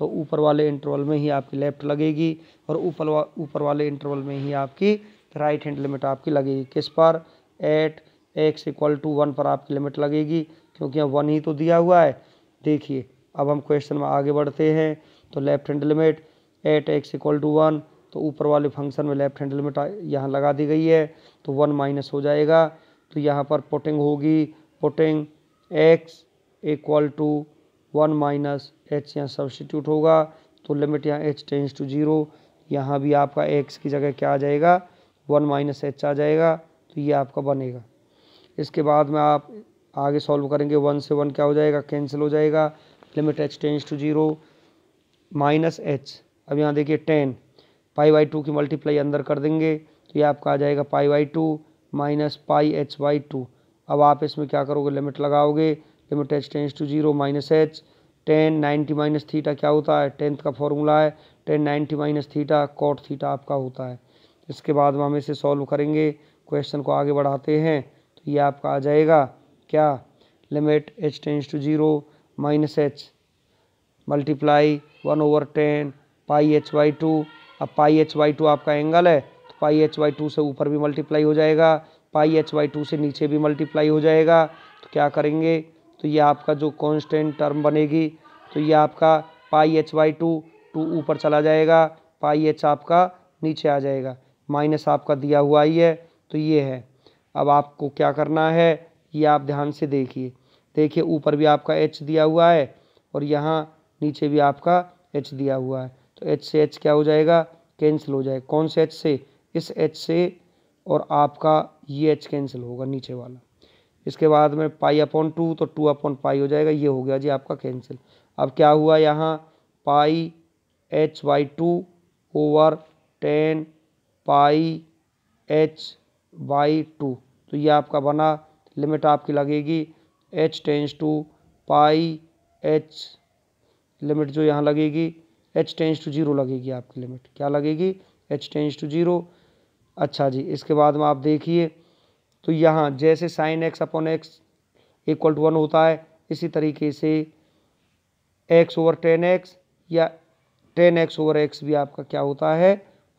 Speaker 1: तो ऊपर वाले इंटरवल में ही आपकी लेफ्ट लगेगी और ऊपर वा, ऊपर वाले इंटरवल में ही आपकी राइट हैंड लिमिट आपकी लगेगी किस पर at x equal to one पर आपकी लिमिट लगेगी क्योंकि अब वन ही तो दिया हुआ है देखिए अब हम क्वेश्चन में आगे बढ़ते हैं तो left hand limit at x equal to one तो ऊपर वाले फंक्शन में लेफ्ट हैंड लिमिट यहाँ लगा दी गई है तो वन माइनस हो जाएगा तो यहाँ पर पुटिंग होगी putting x equal to one minus h यहाँ सब्सटीट्यूट होगा तो लिमिट यहाँ एच टेंस टू जीरो यहाँ भी आपका एक्स की जगह क्या आ जाएगा वन माइनस एच आ जाएगा तो ये आपका बनेगा इसके बाद में आप आगे सॉल्व करेंगे वन से वन क्या हो जाएगा कैंसिल हो जाएगा limit h tends to zero minus h अब यहाँ देखिए टेन पाई बाई टू की मल्टीप्लाई अंदर कर देंगे तो ये आपका आ जाएगा pi by two minus pi h by two अब आप इसमें क्या करोगे लिमिट लगाओगे limit h tends to zero minus h tan ninety minus theta क्या होता है टेंथ का फॉर्मूला है tan ninety minus theta cot theta आपका होता है इसके बाद हम इसे सॉल्व करेंगे क्वेश्चन को आगे बढ़ाते हैं तो ये आपका आ जाएगा क्या limit h tends to zero minus h multiply one over tan pi h by two अब पाई एच वाई टू आपका एंगल है तो पाई एच वाई टू से ऊपर भी मल्टीप्लाई हो जाएगा पाई एच वाई टू से नीचे भी मल्टीप्लाई हो जाएगा तो क्या करेंगे तो ये आपका जो कांस्टेंट टर्म बनेगी तो ये आपका pi h by two two ऊपर चला जाएगा पाई एच आपका नीचे आ जाएगा माइनस आपका दिया हुआ ही है तो ये है अब आपको क्या करना है ये आप ध्यान से देखिए देखिए ऊपर भी आपका एच दिया हुआ है और यहाँ नीचे भी आपका एच दिया हुआ है तो एच से एच क्या हो जाएगा कैंसिल हो जाएगा कौन से एच से इस एच से और आपका ये एच कैंसिल होगा नीचे वाला इसके बाद में पाई अपॉन टू तो टू अपॉन पाई हो जाएगा ये हो गया जी आपका कैंसिल अब क्या हुआ यहाँ pi h by two over tan pi h by two तो ये आपका बना लिमिट आपकी लगेगी h tends to pi h limit जो यहाँ लगेगी एच टेंस टू जीरो लगेगी आपकी लिमिट क्या लगेगी एच टेंस टू जीरो अच्छा जी इसके बाद में आप देखिए तो यहाँ जैसे sine x upon x equal to one होता है इसी तरीके से एक्स ओवर टेन एक्स या टेन एक्स ओवर एक्स भी आपका क्या होता है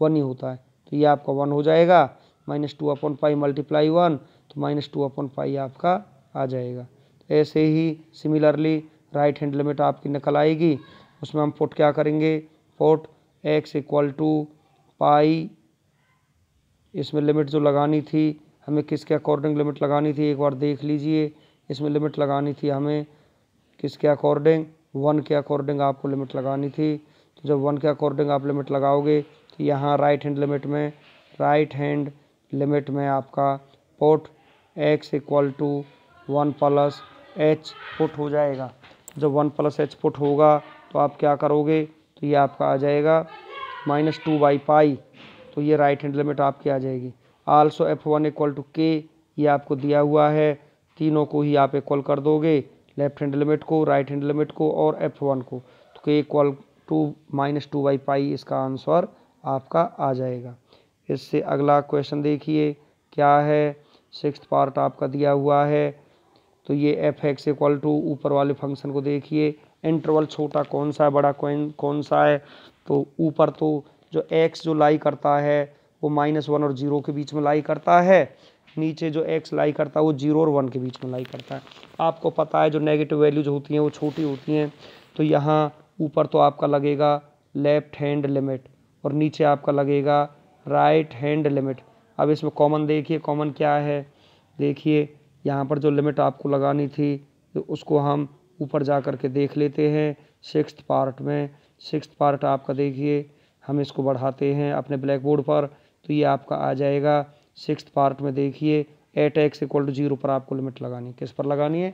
Speaker 1: वन ही होता है तो ये आपका वन हो जाएगा minus two upon pi multiply one तो माइनस टू अपॉन पाई आपका आ जाएगा ऐसे ही सिमिलरली राइट हैंड लिमिट आपकी निकल आएगी उसमें हम पुट क्या करेंगे put x equal to pi इसमें लिमिट जो लगानी थी हमें किसके अकॉर्डिंग लिमिट लगानी थी एक बार देख लीजिए इसमें लिमिट लगानी थी हमें किसके अकॉर्डिंग वन के अकॉर्डिंग आपको लिमिट लगानी थी तो जब वन के अकॉर्डिंग आप लिमिट लगाओगे तो यहाँ राइट हैंड लिमिट में राइट हैंड लिमिट में आपका put x equal to one plus h put हो जाएगा जब वन प्लस एच पुट होगा तो आप क्या करोगे तो ये आपका आ जाएगा माइनस टू बाई पाई तो ये राइट हैंड लिमिट आपकी आ जाएगी also f one equal to k ये आपको दिया हुआ है तीनों को ही आप इक्वल कर दोगे लेफ्ट हैंड लिमिट को राइट हैंड लिमिट को और एफ वन को तो के equal to minus two by pi इसका आंसर आपका आ जाएगा इससे अगला क्वेश्चन देखिए क्या है सिक्स पार्ट आपका दिया हुआ है तो ये एफ एक्स इक्वल टू ऊपर वाले फंक्शन को देखिए इंटरवल छोटा कौन सा है बड़ा कौन कौन सा है तो ऊपर तो जो एक्स जो लाई करता है वो माइनस वन और जीरो के बीच में लाई करता है नीचे जो एक्स लाई करता है वो जीरो और वन के बीच में लाई करता है आपको पता है जो नेगेटिव वैल्यूज होती हैं वो छोटी होती हैं तो यहाँ ऊपर तो आपका लगेगा लेफ्ट हैंड लिमिट और नीचे आपका लगेगा राइट हैंड लिमिट अब इसमें कॉमन देखिए कॉमन क्या है देखिए यहाँ पर जो लिमिट आपको लगानी थी तो उसको हम ऊपर जा कर के देख लेते हैं सिक्स पार्ट में सिक्स्थ पार्ट आपका देखिए हम इसको बढ़ाते हैं अपने ब्लैक बोर्ड पर तो ये आपका आ जाएगा सिक्स पार्ट में देखिए at x equal to zero पर आपको लिमिट लगानी किस पर लगानी है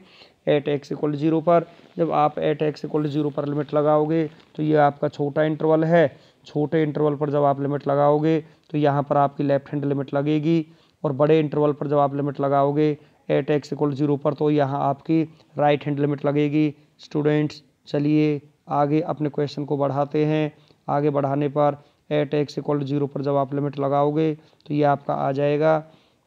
Speaker 1: at x equal to zero पर जब आप at x equal to zero पर लिमिट लगाओगे तो ये आपका छोटा इंटरवल है छोटे इंटरवल पर जब आप लिमिट लगाओगे तो यहाँ पर आपकी लेफ्ट हैंड लिमिट लगेगी और बड़े इंटरवल पर जब आप लिमिट लगाओगे एट एक्स इक्वल जीरो पर तो यहाँ आपकी राइट हैंड लिमिट लगेगी स्टूडेंट्स चलिए आगे अपने क्वेश्चन को बढ़ाते हैं आगे बढ़ाने पर at x equal to zero पर जब आप लिमिट लगाओगे तो ये आपका आ जाएगा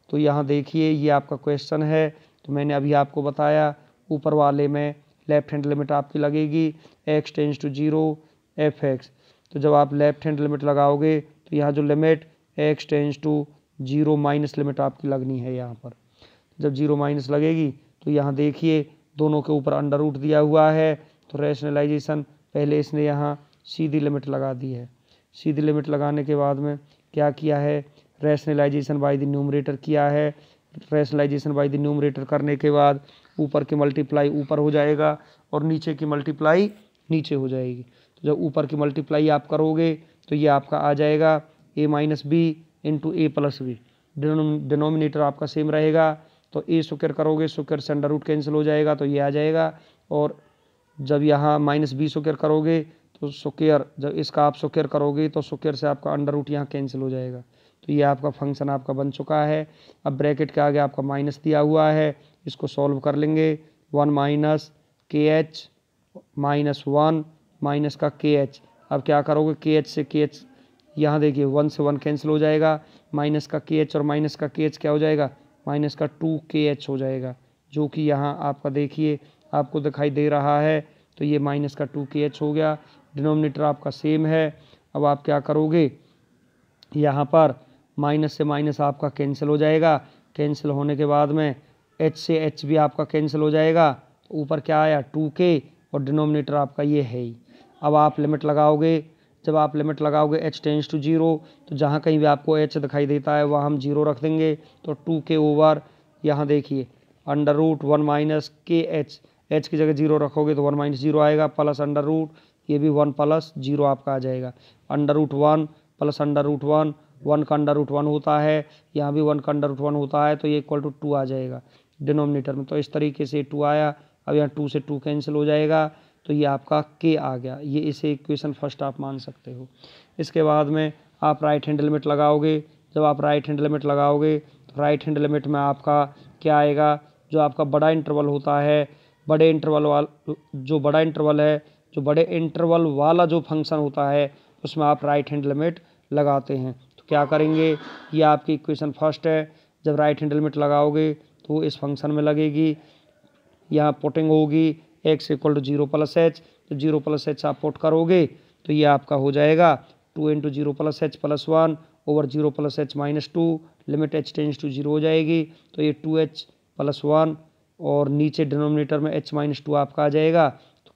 Speaker 1: तो यहाँ देखिए ये आपका क्वेश्चन है तो मैंने अभी आपको बताया ऊपर वाले में लेफ्ट हैंड लिमिट आपकी लगेगी x tends to zero F x तो जब आप लेफ्ट हैंड लिमिट लगाओगे तो यहाँ जो limit x tends to zero minus limit आपकी लगनी है यहाँ पर जब जीरो माइनस लगेगी तो यहाँ देखिए दोनों के ऊपर अंडर रूट दिया हुआ है तो रेशनलाइजेशन पहले इसने यहाँ सीधी लिमिट लगा दी है सीधी लिमिट लगाने के बाद में क्या किया है रैशनलाइजेशन बाय द न्यूमरेटर किया है रैशनलाइजेशन बाय द न्यूमरेटर करने के बाद ऊपर की मल्टीप्लाई ऊपर हो जाएगा और नीचे की मल्टीप्लाई नीचे हो जाएगी तो जब ऊपर की मल्टीप्लाई आप करोगे तो ये आपका आ जाएगा a minus B into A plus b denominator आपका सेम रहेगा तो ए सुकर करोगे सुकर से अंडर रूट कैंसिल हो जाएगा तो ये आ जाएगा और जब यहाँ माइनस बी सुकर करोगे तो सुकेयर जब इसका आप सुकेयर करोगे तो सुकेयर से आपका अंडर रूट यहाँ कैंसिल हो जाएगा तो ये आपका फंक्शन आपका बन चुका है अब ब्रैकेट के आगे आपका माइनस दिया हुआ है इसको सॉल्व कर लेंगे one minus k h minus one minus का के एच अब क्या करोगे के एच से के एच यहाँ देखिए वन से वन कैंसिल हो जाएगा माइनस का के एच और माइनस का के एच क्या हो जाएगा माइनस का टू के एच हो जाएगा जो कि यहाँ आपका देखिए आपको दिखाई दे रहा है तो ये माइनस का टू के एच हो गया डिनोमिनेटर आपका सेम है अब आप क्या करोगे यहाँ पर माइनस से माइनस आपका कैंसिल हो जाएगा कैंसिल होने के बाद में एच से एच भी आपका कैंसिल हो जाएगा तो ऊपर क्या आया टू के और डिनोमिनेटर आपका ये है ही अब आप लिमिट लगाओगे जब आप लिमिट लगाओगे एच टेंस टू जीरो तो जहाँ कहीं भी आपको एच दिखाई देता है वहाँ हम जीरो रख देंगे तो टू के ओवर यहाँ देखिए under root one minus k h h की जगह जीरो रखोगे तो वन माइनस जीरो आएगा प्लस अंडर रूट ये भी वन प्लस जीरो आपका आ जाएगा under root one plus under root one one का अंडर रूट वन होता है यहाँ भी वन का अंडर रूट वन होता है तो ये इक्वल टू टू आ जाएगा डिनोमिनेटर में तो इस तरीके से टू आया अब यहाँ टू से टू कैंसिल हो जाएगा तो ये आपका के आ गया ये इसे इक्वेशन फर्स्ट आप मान सकते हो इसके बाद में आप राइट हैंड लिमिट लगाओगे जब आप राइट हैंड लिमिट लगाओगे तो राइट हैंड लिमिट में आपका क्या आएगा जो आपका बड़ा इंटरवल होता है बड़े इंटरवल वाल जो बड़ा इंटरवल है जो बड़े इंटरवल वाला जो फंक्शन होता है उसमें आप राइट हैंड लिमिट लगाते हैं तो क्या करेंगे ये आपकी इक्वेशन फर्स्ट है जब राइट हैंड लिमिट लगाओगे तो इस फंक्शन में लगेगी यहाँ पोटिंग होगी x equal to zero plus h तो जीरो प्लस एच आप पोट करोगे तो ये आपका हो जाएगा two into zero plus h plus one over zero plus h minus two limit h tends to zero हो जाएगी तो ये टू एच प्लस वन और नीचे डिनोमिनेटर में एच माइनस टू आपका आ जाएगा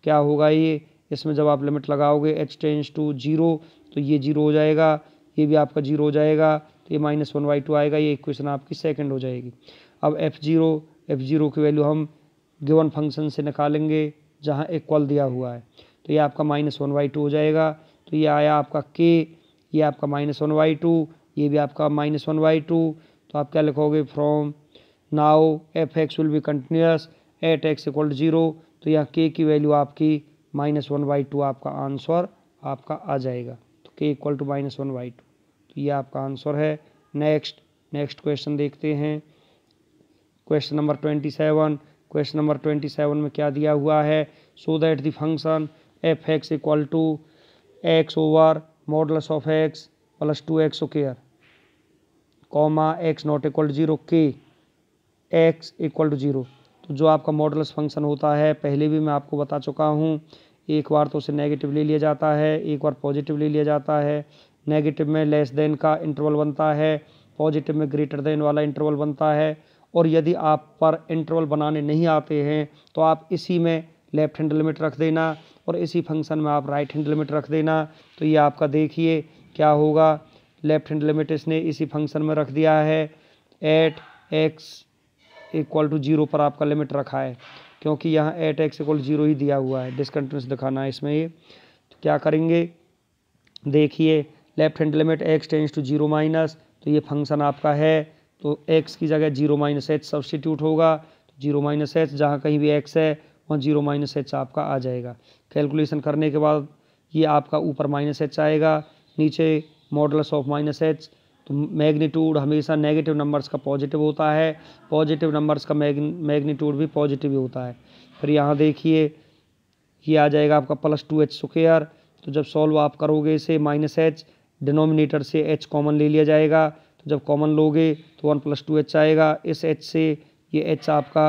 Speaker 1: क्या होगा ये इसमें जब आप लिमिट लगाओगे एच टेंस टू जीरो तो ये जीरो हो जाएगा ये भी आपका जीरो हो जाएगा तो ये माइनस वन वाई टू आएगा ये इक्वेशन आपकी सेकंड हो जाएगी अब एफ़ ज़ीरो एफ़ ज़ीरो की वैल्यू हम गिवन फंक्शन से निकालेंगे जहाँ इक्वल दिया हुआ है तो ये आपका माइनस वन वाई टू हो जाएगा तो ये आया आपका के ये आपका माइनस वन वाई टू ये भी आपका माइनस वन वाई टू तो आप क्या लिखोगे from now f x will be continuous at x equal zero तो यहाँ के की वैल्यू आपकी माइनस वन बाई टू आपका आंसर आपका आ जाएगा तो के equal to minus one by two तो ये आपका आंसर है नेक्स्ट नेक्स्ट क्वेश्चन देखते हैं question number twenty seven question number twenty seven में क्या दिया हुआ है so that the function f x equal to x over modulus of x plus two x o comma x not equal to zero k x equal to zero तो जो आपका मॉडल्स फंक्शन होता है पहले भी मैं आपको बता चुका हूँ एक बार तो उसे नेगेटिव ले लिया जाता है एक बार पॉजिटिव ले लिया जाता है नेगेटिव में लेस देन का इंटरवल बनता है पॉजिटिव में ग्रेटर देन वाला इंटरवल बनता है और यदि आप पर इंटरवल बनाने नहीं आते हैं तो आप इसी में लेफ्ट हैंड लिमिट रख देना और इसी फंक्शन में आप राइट हैंड लिमिट रख देना तो ये आपका देखिए क्या होगा लेफ्ट हैंड लिमिट इसने इसी फंक्शन में रख दिया है at x equal to zero पर आपका लिमिट रखा है क्योंकि यहाँ एट एक्स इक्वल जीरो ही दिया हुआ है डिसकंटिन्यूस दिखाना है इसमें ये तो क्या करेंगे देखिए left hand limit x tends to zero minus तो ये फंक्शन आपका है तो एक्स की जगह जीरो माइनस एच सब्सटीट्यूट होगा तो जीरो माइनस एच जहाँ कहीं भी एक्स है वहाँ जीरो माइनस एच आपका आ जाएगा कैलकुलेशन करने के बाद ये आपका ऊपर माइनस एच आएगा नीचे मॉडल्स ऑफ माइनस एच तो मैग्नीट्यूड हमेशा नेगेटिव नंबर्स का पॉजिटिव होता है पॉजिटिव नंबर्स का मैग्नीट्यूड भी पॉजिटिव ही होता है फिर यहाँ देखिए ये आ जाएगा आपका प्लस टू एच स्क्र तो जब सॉल्व आप करोगे इसे माइनस एच डिनोमिनेटर से एच कॉमन ले लिया जाएगा तो जब कॉमन लोगे तो वन प्लस टू एच आएगा इस एच से ये एच आपका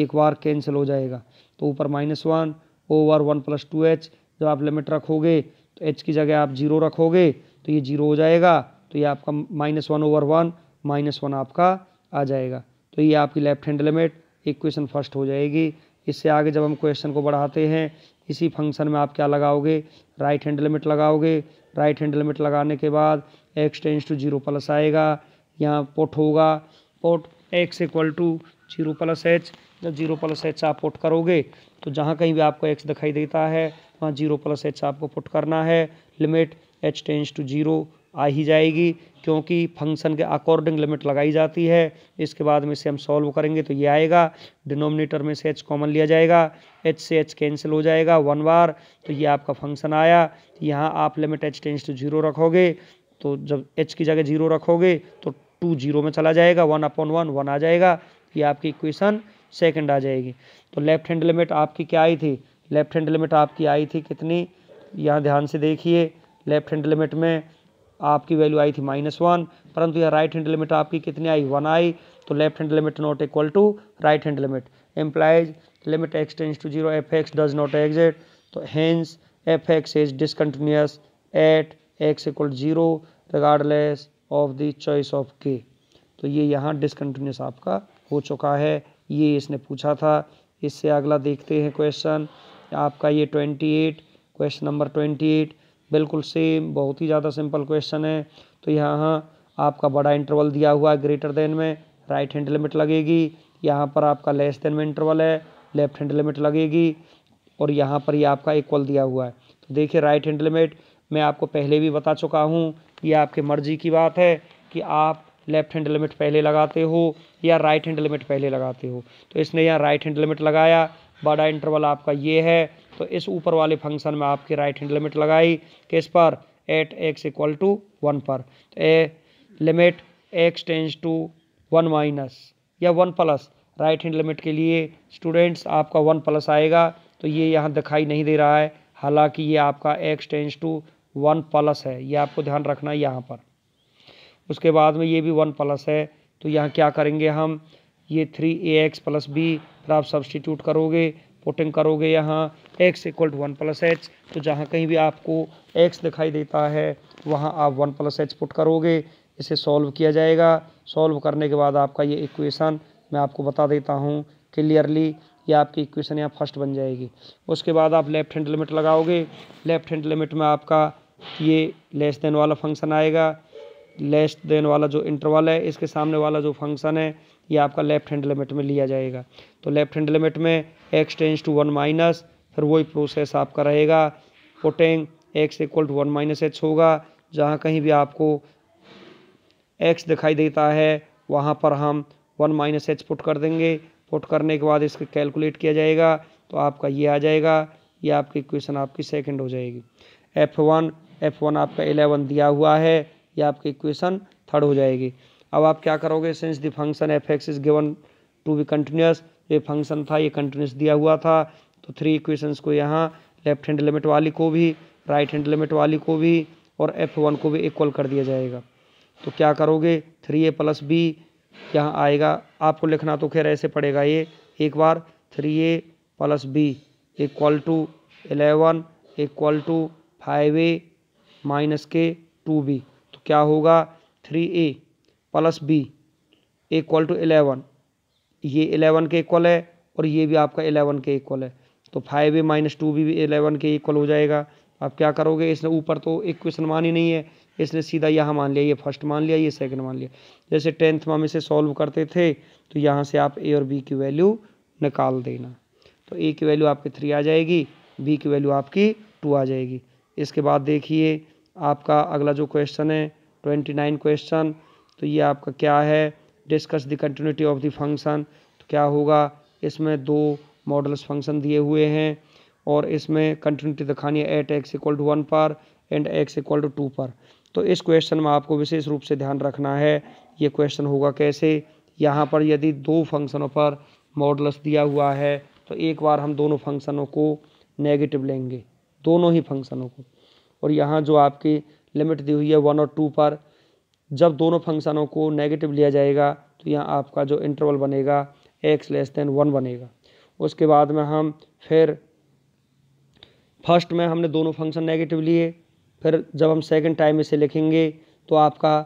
Speaker 1: एक बार कैंसिल हो जाएगा तो ऊपर minus one over one plus two h जब आप लिमिट रखोगे तो एच की जगह आप जीरो रखोगे तो ये जीरो हो जाएगा तो ये आपका minus one over one minus one आपका आ जाएगा तो ये आपकी left hand limit equation first हो जाएगी इससे आगे जब हम क्वेश्चन को बढ़ाते हैं इसी फंक्शन में आप क्या लगाओगे राइट हैंड लिमिट लगाओगे राइट हैंड लिमिट लगाने के बाद x tends to zero plus आएगा यहाँ पोट होगा put x equal to zero plus h जब जीरो प्लस एच आप पुट करोगे तो जहाँ कहीं भी आपको एक्स दिखाई देता है वहाँ जीरो प्लस एच आपको पुट करना है limit h tends to zero आ ही जाएगी क्योंकि फंक्शन के अकॉर्डिंग लिमिट लगाई जाती है इसके बाद में से हम सॉल्व करेंगे तो ये आएगा डिनोमिनेटर में से एच कॉमन लिया जाएगा एच से एच कैंसिल हो जाएगा वन बार तो ये आपका फंक्शन आया यहाँ आप limit h tends to zero रखोगे तो जब एच की जगह जीरो रखोगे तो टू जीरो में चला जाएगा वन अपॉन वन वन आ जाएगा ये आपकी इक्वेशन सेकेंड आ जाएगी तो लेफ्ट हैंड लिमिट आपकी क्या आई थी लेफ्ट हैंड लिमिट आपकी आई थी कितनी यहाँ ध्यान से देखिए लेफ्ट हैंड लिमिट में आपकी वैल्यू आई थी माइनस वन परंतु यह राइट हैंड लिमिट आपकी कितनी आई वन आई तो left hand limit not equal to right hand limit implies limit x to zero F x does not exist तो hence f x is discontinuous at x equal zero regardless of the choice of K तो ये यहाँ डिसकंटिन्यूस आपका हो चुका है ये इसने पूछा था इससे अगला देखते हैं क्वेश्चन आपका ये twenty eight question number twenty eight बिल्कुल सेम बहुत ही ज़्यादा सिंपल क्वेश्चन है तो यहाँ आपका बड़ा इंटरवल दिया हुआ है ग्रेटर देन में राइट हैंड लिमिट लगेगी यहाँ पर आपका लेस देन में इंटरवल है लेफ्ट हैंड लिमिट लगेगी और यहाँ पर ये आपका इक्वल दिया हुआ है तो देखिए राइट हैंड लिमिट मैं आपको पहले भी बता चुका हूँ ये आपकी मर्जी की बात है कि आप लेफ्ट हैंड लिमिट पहले लगाते हो या राइट हैंड लिमिट पहले लगाते हो तो इसने यहाँ राइट हैंड लिमिट लगाया बड़ा इंटरवल आपका ये है तो इस ऊपर वाले फंक्शन में आपकी राइट हैंड लिमिट लगाई किस पर at x equal to one पर तो a limit x tends to one minus या one plus right hand limit के लिए स्टूडेंट्स आपका वन प्लस आएगा तो ये यहाँ दिखाई नहीं दे रहा है हालांकि ये आपका x tends to one plus है ये आपको ध्यान रखना है यहाँ पर उसके बाद में ये भी वन प्लस है तो यहाँ क्या करेंगे हम ये three a x plus b फिर आप सब्सटीट्यूट करोगे पुटिंग करोगे यहाँ x equal to one plus h तो जहाँ कहीं भी आपको x दिखाई देता है वहाँ आप वन प्लस एच पुट करोगे इसे सॉल्व किया जाएगा सॉल्व करने के बाद आपका ये इक्वेशन मैं आपको बता देता हूँ क्लियरली ये आपकी इक्वेशन यहाँ फर्स्ट बन जाएगी उसके बाद आप लेफ्ट हैंड लिमिट लगाओगे लेफ्ट हैंड लिमिट में आपका ये लेस देन वाला फंक्शन आएगा लेस देन वाला जो इंटरवल है इसके सामने वाला जो फंक्शन है ये आपका लेफ्ट हैंड लिमिट में लिया जाएगा तो लेफ्ट हैंड लिमिट में x tends to one minus फिर वही प्रोसेस आपका रहेगा putting x equal to one minus h होगा जहाँ कहीं भी आपको एक्स दिखाई देता है वहाँ पर हम वन माइनस एच पुट कर देंगे पुट करने के बाद इसके कैलकुलेट किया जाएगा तो आपका ये आ जाएगा ये आपकी इक्वेशन आपकी सेकंड हो जाएगी एफ वन एफ वन आपका एलेवन दिया हुआ है ये आपकी इक्वेशन थर्ड हो जाएगी अब आप क्या करोगे since the function f x is given to be continuous ये फंक्शन था ये कंटिन्यूस दिया हुआ था तो थ्री इक्वेशंस को यहाँ लेफ्ट हैंड लिमिट वाली को भी राइट हैंड लिमिट वाली को भी और एफ वन को भी इक्वल कर दिया जाएगा तो क्या करोगे थ्री ए प्लस बी यहाँ आएगा आपको लिखना तो खैर ऐसे पड़ेगा ये एक बार three a plus b equal to eleven equal to five a minus के टू बी तो क्या होगा three a plus b equal to eleven ये इलेवन के इक्वल है और ये भी आपका इलेवन के इक्वल है तो फाइव ए माइनस टू भी इलेवन के इक्वल हो जाएगा आप क्या करोगे इसने ऊपर तो इक्वेशन मान ही नहीं है इसने सीधा यहाँ मान लिया ये फर्स्ट मान लिया ये सेकंड मान लिया जैसे टेंथ में हम इसे सॉल्व करते थे तो यहाँ से आप ए और बी की वैल्यू निकाल देना तो ए की वैल्यू आपकी थ्री आ जाएगी बी की वैल्यू आपकी टू आ जाएगी इसके बाद देखिए आपका अगला जो क्वेश्चन है ट्वेंटी नाइन क्वेश्चन तो ये आपका क्या है discuss the continuity of the function तो क्या होगा इसमें दो मॉडल्स फंक्शन दिए हुए हैं और इसमें कंटिन्यूटी दिखानी है at x equal to one पर and x equal to two पर तो इस क्वेश्चन में आपको विशेष रूप से ध्यान रखना है ये क्वेश्चन होगा कैसे यहाँ पर यदि दो फंक्शनों पर मॉडल्स दिया हुआ है तो एक बार हम दोनों फंक्शनों को नेगेटिव लेंगे दोनों ही फंक्शनों को और यहाँ जो आपकी लिमिट दी हुई है वन और टू पर जब दोनों फंक्शनों को नेगेटिव लिया जाएगा तो यहाँ आपका जो इंटरवल बनेगा एक्स लेस देन वन बनेगा उसके बाद में हम फिर फर्स्ट में हमने दोनों फंक्शन नेगेटिव लिए फिर जब हम सेकंड टाइम इसे लिखेंगे तो आपका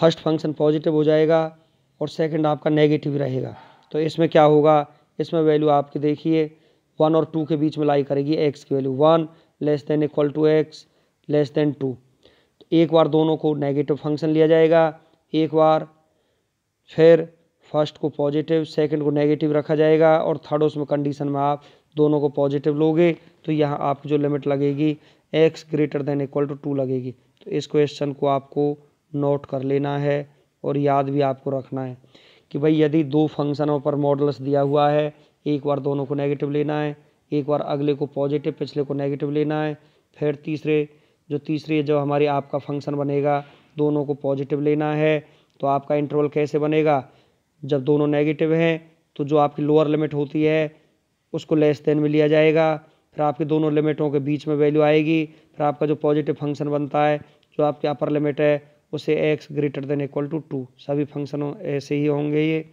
Speaker 1: फर्स्ट फंक्शन पॉजिटिव हो जाएगा और सेकंड आपका नेगेटिव रहेगा तो इसमें क्या होगा इसमें वैल्यू आपकी देखिए वन और टू के बीच में लाई करेगी एक्स की value one less than equal to x less than two एक बार दोनों को नेगेटिव फंक्शन लिया जाएगा एक बार फिर फर्स्ट को पॉजिटिव सेकंड को नेगेटिव रखा जाएगा और थर्ड उसमें कंडीशन में आप दोनों को पॉजिटिव लोगे तो यहाँ आपकी जो लिमिट लगेगी x greater than equal to two लगेगी तो इस क्वेश्चन को आपको नोट कर लेना है और याद भी आपको रखना है कि भाई यदि दो फंक्शनों पर मॉडल्स दिया हुआ है एक बार दोनों को नेगेटिव लेना है एक बार अगले को पॉजिटिव पिछले को नेगेटिव लेना है फिर तीसरे जो तीसरी जो हमारी आपका फंक्शन बनेगा दोनों को पॉजिटिव लेना है तो आपका इंटरवल कैसे बनेगा जब दोनों नेगेटिव हैं तो जो आपकी लोअर लिमिट होती है उसको लेस देन में लिया जाएगा फिर आपके दोनों लिमिटों के बीच में वैल्यू आएगी फिर आपका जो पॉजिटिव फंक्शन बनता है जो आपकी अपर लिमिट है उसे x greater than equal to two सभी फंक्शनों ऐसे ही होंगे ये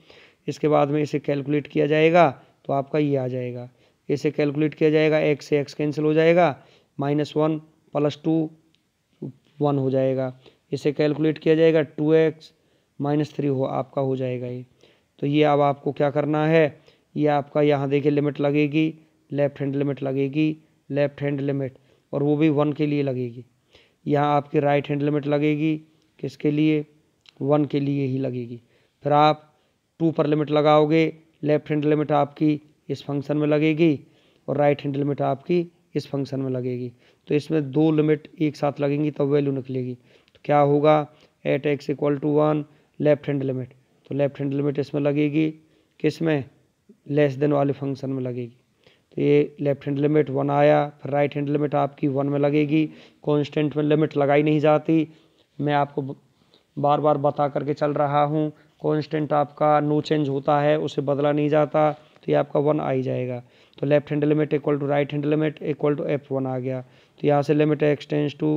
Speaker 1: इसके बाद में इसे कैलकुलेट किया जाएगा तो आपका ये आ जाएगा इसे कैलकुलेट किया जाएगा एक्स से एक्स कैंसिल हो जाएगा minus one plus two one हो जाएगा इसे कैलकुलेट किया जाएगा टू एक्स माइनस थ्री हो आपका हो जाएगा ये तो ये अब आपको क्या करना है ये आपका यहाँ देखिए लिमिट लगेगी लेफ्ट हैंड लिमिट लगेगी लेफ्ट हैंड लिमिट और वो भी वन के लिए लगेगी यहाँ आपकी राइट हैंड लिमिट लगेगी किसके लिए वन के लिए ही लगेगी फिर आप टू पर लिमिट लगाओगे लेफ्ट हैंड लिमिट आपकी इस फंक्शन में लगेगी और राइट हैंड लिमिट आपकी इस फंक्शन में लगेगी तो इसमें दो लिमिट एक साथ लगेंगी तब वैल्यू निकलेगी तो क्या होगा at x equal to one left hand limit तो लेफ्ट हैंड लिमिट इसमें लगेगी किस में लेस देन वाले फंक्शन में लगेगी तो ये लेफ्ट हैंड लिमिट वन आया फिर राइट हैंड लिमिट आपकी वन में लगेगी कॉन्स्टेंट में लिमिट लगाई नहीं जाती मैं आपको बार बार बता करके चल रहा हूँ कॉन्स्टेंट आपका नो चेंज होता है उसे बदला नहीं जाता तो ये आपका वन आ ही जाएगा तो left hand limit equal to right hand limit equal to f one आ गया तो यहाँ से limit x tends to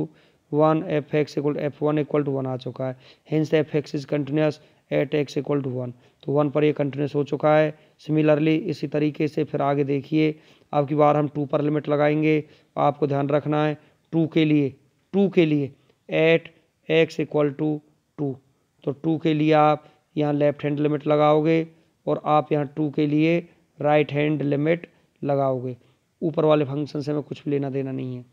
Speaker 1: one f x equal to f one equal to one आ चुका है hence f x is continuous at x equal to one तो वन पर ये कंटिन्यूस हो चुका है सिमिलरली इसी तरीके से फिर आगे देखिए अब की बार हम टू पर लिमिट लगाएंगे आपको ध्यान रखना है टू के लिए टू के लिए at x equal to two तो टू के लिए आप यहाँ लेफ्ट हैंड लिमिट लगाओगे और आप यहाँ टू के लिए राइट हैंड लिमिट लगाओगे ऊपर वाले फंक्शन से हमें कुछ भी लेना देना नहीं है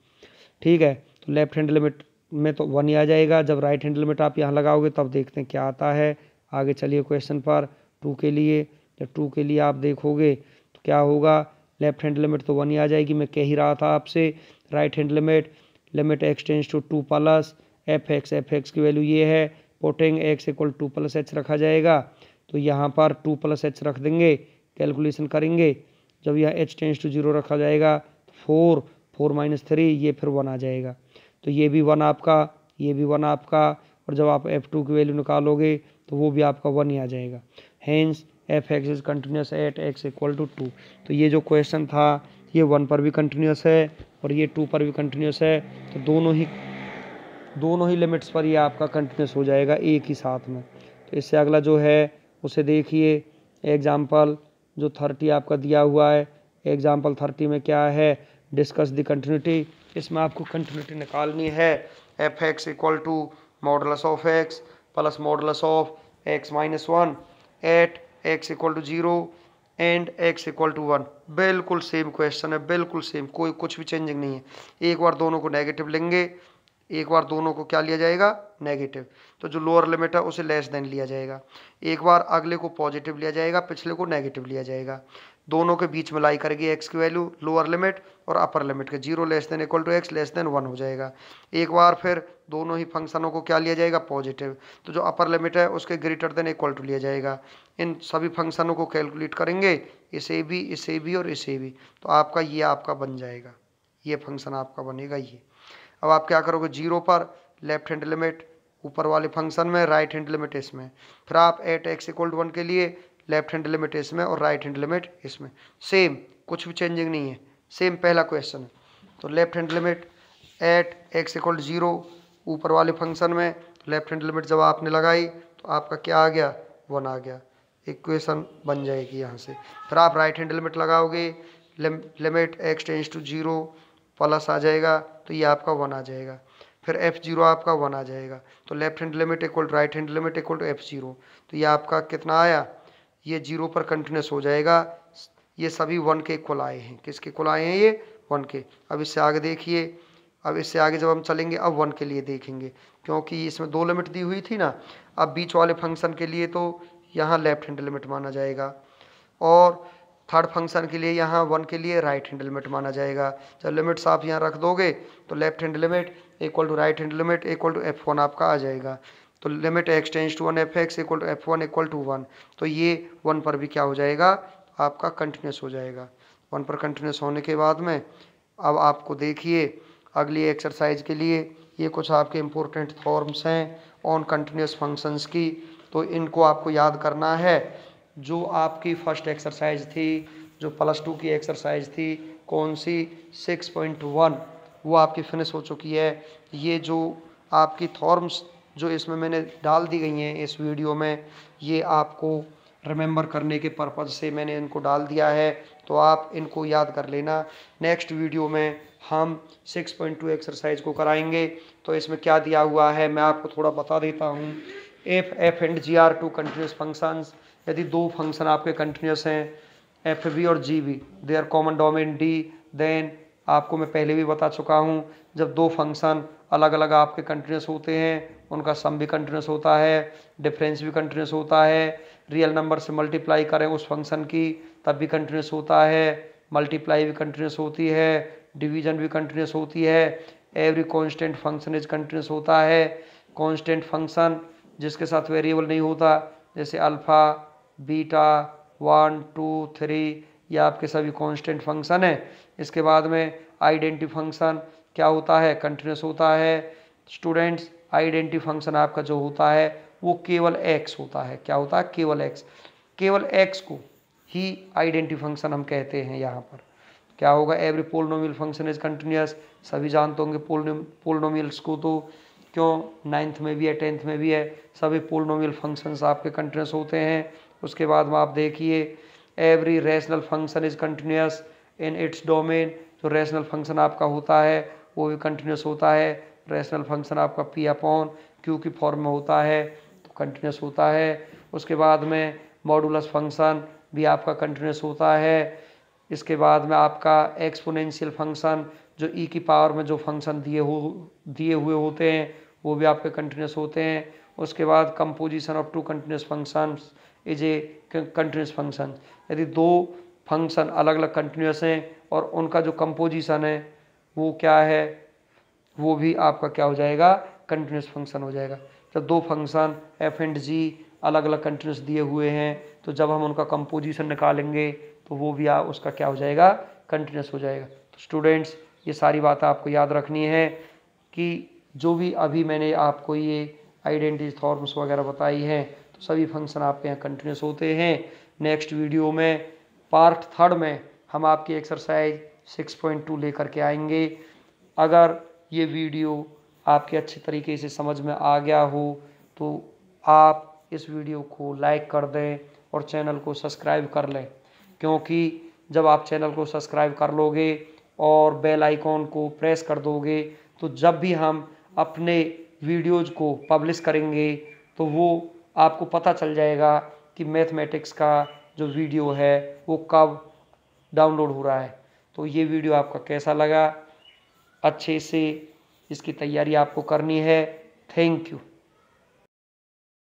Speaker 1: ठीक है तो लेफ्ट हैंड लिमिट में तो वन ही आ जाएगा जब राइट हैंड लिमिट आप यहाँ लगाओगे तब देखते हैं क्या आता है आगे चलिए क्वेश्चन पर टू के लिए जब टू के लिए आप देखोगे तो क्या होगा लेफ्ट हैंड लिमिट तो वन ही आ जाएगी मैं कह ही रहा था आपसे right hand limit limit x tends to two plus f x F x की वैल्यू ये है putting x equal to plus h रखा जाएगा तो यहाँ पर टू प्लस एच रख देंगे कैलकुलेशन करेंगे जब यह एच टेंस टू जीरो रखा जाएगा फोर फोर माइनस थ्री ये फिर वन आ जाएगा तो ये भी वन आपका ये भी वन आपका और जब आप एफ टू की वैल्यू निकालोगे तो वो भी आपका वन ही आ जाएगा hence f x is continuous at x equal to two तो ये जो क्वेश्चन था ये वन पर भी कंटिन्यूस है और ये टू पर भी कंटिन्यूस है तो दोनों ही दोनों ही लिमिट्स पर ये आपका कंटिन्यूस हो जाएगा एक ही साथ में तो इससे अगला जो है उसे देखिए एग्जाम्पल जो थर्टी आपका दिया हुआ है एग्जाम्पल थर्टी में क्या है डिस्कस द कंटिन्यूटी इसमें आपको कंटिन्यूटी निकालनी है F x equal to modulus of x plus modulus of x minus one at x equal to zero and x equal to one बिल्कुल सेम क्वेश्चन है बिल्कुल सेम कोई कुछ भी चेंजिंग नहीं है एक बार दोनों को नेगेटिव लेंगे एक बार दोनों को क्या लिया जाएगा नेगेटिव तो जो लोअर लिमिट है उसे लेस देन लिया जाएगा एक बार अगले को पॉजिटिव लिया जाएगा पिछले को नेगेटिव लिया जाएगा दोनों के बीच में लाई करेगी एक्स की वैल्यू लोअर लिमिट और अपर लिमिट के zero less than equal to x less than one हो जाएगा एक बार फिर दोनों ही फंक्शनों को क्या लिया जाएगा पॉजिटिव तो जो अपर लिमिट है उसके ग्रेटर देन इक्वल टू लिया जाएगा इन सभी फंक्शनों को कैलकुलेट करेंगे इसे भी इसे भी और इसे भी तो आपका ये आपका बन जाएगा ये फंक्शन आपका बनेगा ये अब आप क्या करोगे जीरो पर लेफ्ट हैंड लिमिट ऊपर वाले फंक्शन में राइट हैंड लिमिट इसमें फिर आप एट एक्स इक्वल वन के लिए लेफ्ट हैंड लिमिट इसमें और राइट हैंड लिमिट इसमें सेम कुछ भी चेंजिंग नहीं है सेम पहला क्वेश्चन है तो left hand limit at x equal zero ऊपर वाले फंक्शन में लेफ्ट हैंड लिमिट जब आपने लगाई तो आपका क्या आ गया वन आ गया इक्वेशन बन जाएगी यहाँ से फिर आप राइट हैंड लिमिट लगाओगे limit x tends to zero plus आ जाएगा तो ये आपका वन आ जाएगा फिर एफ जीरो आपका वन आ जाएगा तो left hand limit equal right hand limit equal to f zero तो ये आपका कितना आया ये जीरो पर कंटिन्यूस हो जाएगा ये सभी वन के इक्वल आए हैं किसके इक्वल आए हैं ये वन के अब इससे आगे देखिए अब इससे आगे जब हम चलेंगे अब वन के लिए देखेंगे क्योंकि इसमें दो लिमिट दी हुई थी ना अब बीच वाले फंक्शन के लिए तो यहाँ लेफ्ट हैंड लिमिट माना जाएगा और थर्ड फंक्शन के लिए यहाँ वन के लिए राइट हैंड लिमिट माना जाएगा जब लिमिट्स आप यहाँ रख दोगे तो left hand limit equal to right hand limit equal to f one आपका आ जाएगा तो limit x tends to one f x equal to f one equal to one तो ये वन पर भी क्या हो जाएगा आपका कंटिन्यूस हो जाएगा वन पर कंटिन्यूस होने के बाद में अब आपको देखिए अगली एक्सरसाइज के लिए ये कुछ आपके इम्पोर्टेंट फॉर्म्स हैं ऑन कंटिन्यूस फंक्शंस की तो इनको आपको याद करना है जो आपकी फर्स्ट एक्सरसाइज थी जो प्लस टू की एक्सरसाइज थी कौन सी सिक्स पॉइंट वन वो आपकी फिनिश हो चुकी है ये जो आपकी थॉर्म्स जो इसमें मैंने डाल दी गई हैं इस वीडियो में ये आपको रिमेंबर करने के पर्पज़ से मैंने इनको डाल दिया है तो आप इनको याद कर लेना नेक्स्ट वीडियो में हम 6.2 एक्सरसाइज को कराएंगे तो इसमें क्या दिया हुआ है मैं आपको थोड़ा बता देता हूँ if F and g are two continuous functions यदि दो फंक्शन आपके कंटिन्यूस हैं एफ वी और g v they are common domain D then आपको मैं पहले भी बता चुका हूँ जब दो फंक्शन अलग अलग आपके कंटिन्यूस होते हैं उनका सम भी कंटिन्यूस होता है डिफरेंस भी कंटिन्यूस होता है रियल नंबर से मल्टीप्लाई करें उस फंक्शन की तब भी कंटिन्यूस होता है मल्टीप्लाई भी कंटिन्यूस होती है डिवीजन भी कंटिन्यूस होती है every constant function is continuous होता है कॉन्स्टेंट फंक्शन जिसके साथ वेरिएबल नहीं होता जैसे alpha beta one two three ये आपके सभी कांस्टेंट फंक्शन हैं इसके बाद में आइडेंटी फंक्शन क्या होता है कंटिन्यूस होता है स्टूडेंट्स आइडेंटी फंक्शन आपका जो होता है वो केवल एक्स होता है क्या होता है केवल एक्स केवल एक्स को ही आइडेंटी फंक्शन हम कहते हैं यहाँ पर क्या होगा every polynomial function is continuous सभी जानते होंगे पोलिनोमियल्स को तो क्यों नाइन्थ में भी है टेंथ में भी है सभी पोलिनोमियल फंक्शंस आपके कंटिन्यूस होते हैं उसके बाद में आप देखिए every rational function is continuous in its domain जो रेशनल फंक्शन आपका होता है वो भी कंटिन्यूस होता है रेशनल फंक्शन आपका पी अपॉन क्यू की फॉर्म में होता है तो कंटिन्यूस होता है उसके बाद में मॉडुलस फंक्शन भी आपका कंटिन्यूस होता है इसके बाद में आपका एक्सपोनेंशियल फंक्शन जो ई e की पावर में जो फंक्शन दिए हो दिए हुए होते हैं वो भी आपके कंटिन्यूस होते हैं उसके बाद composition of two continuous functions is a continuous function यदि दो फंक्शन अलग अलग कंटिन्यूस हैं और उनका जो कंपोजिशन है वो क्या है वो भी आपका क्या हो जाएगा कंटिन्यूस फंक्शन हो जाएगा जब दो फंक्शन एफ एंड जी अलग अलग कंटिन्यूस दिए हुए हैं तो जब हम उनका कंपोजिशन निकालेंगे तो वो भी आ, उसका क्या हो जाएगा कंटिन्यूस हो जाएगा तो स्टूडेंट्स ये सारी बातें आपको याद रखनी है कि जो भी अभी मैंने आपको ये आइडेंटिटी फॉर्म्स वगैरह बताई हैं तो सभी फंक्शन आपके यहाँ कंटिन्यूस होते हैं नेक्स्ट वीडियो में पार्ट थर्ड में हम आपकी एक्सरसाइज 6.2 लेकर के आएंगे अगर ये वीडियो आपके अच्छे तरीके से समझ में आ गया हो तो आप इस वीडियो को लाइक कर दें और चैनल को सब्सक्राइब कर लें क्योंकि जब आप चैनल को सब्सक्राइब कर लोगे और बेल आइकॉन को प्रेस कर दोगे तो जब भी हम अपने वीडियोज़ को पब्लिश करेंगे तो वो आपको पता चल जाएगा कि मैथमेटिक्स का जो वीडियो है वो कब डाउनलोड हो रहा है तो ये वीडियो आपका कैसा लगा अच्छे से इसकी तैयारी आपको करनी है थैंक यू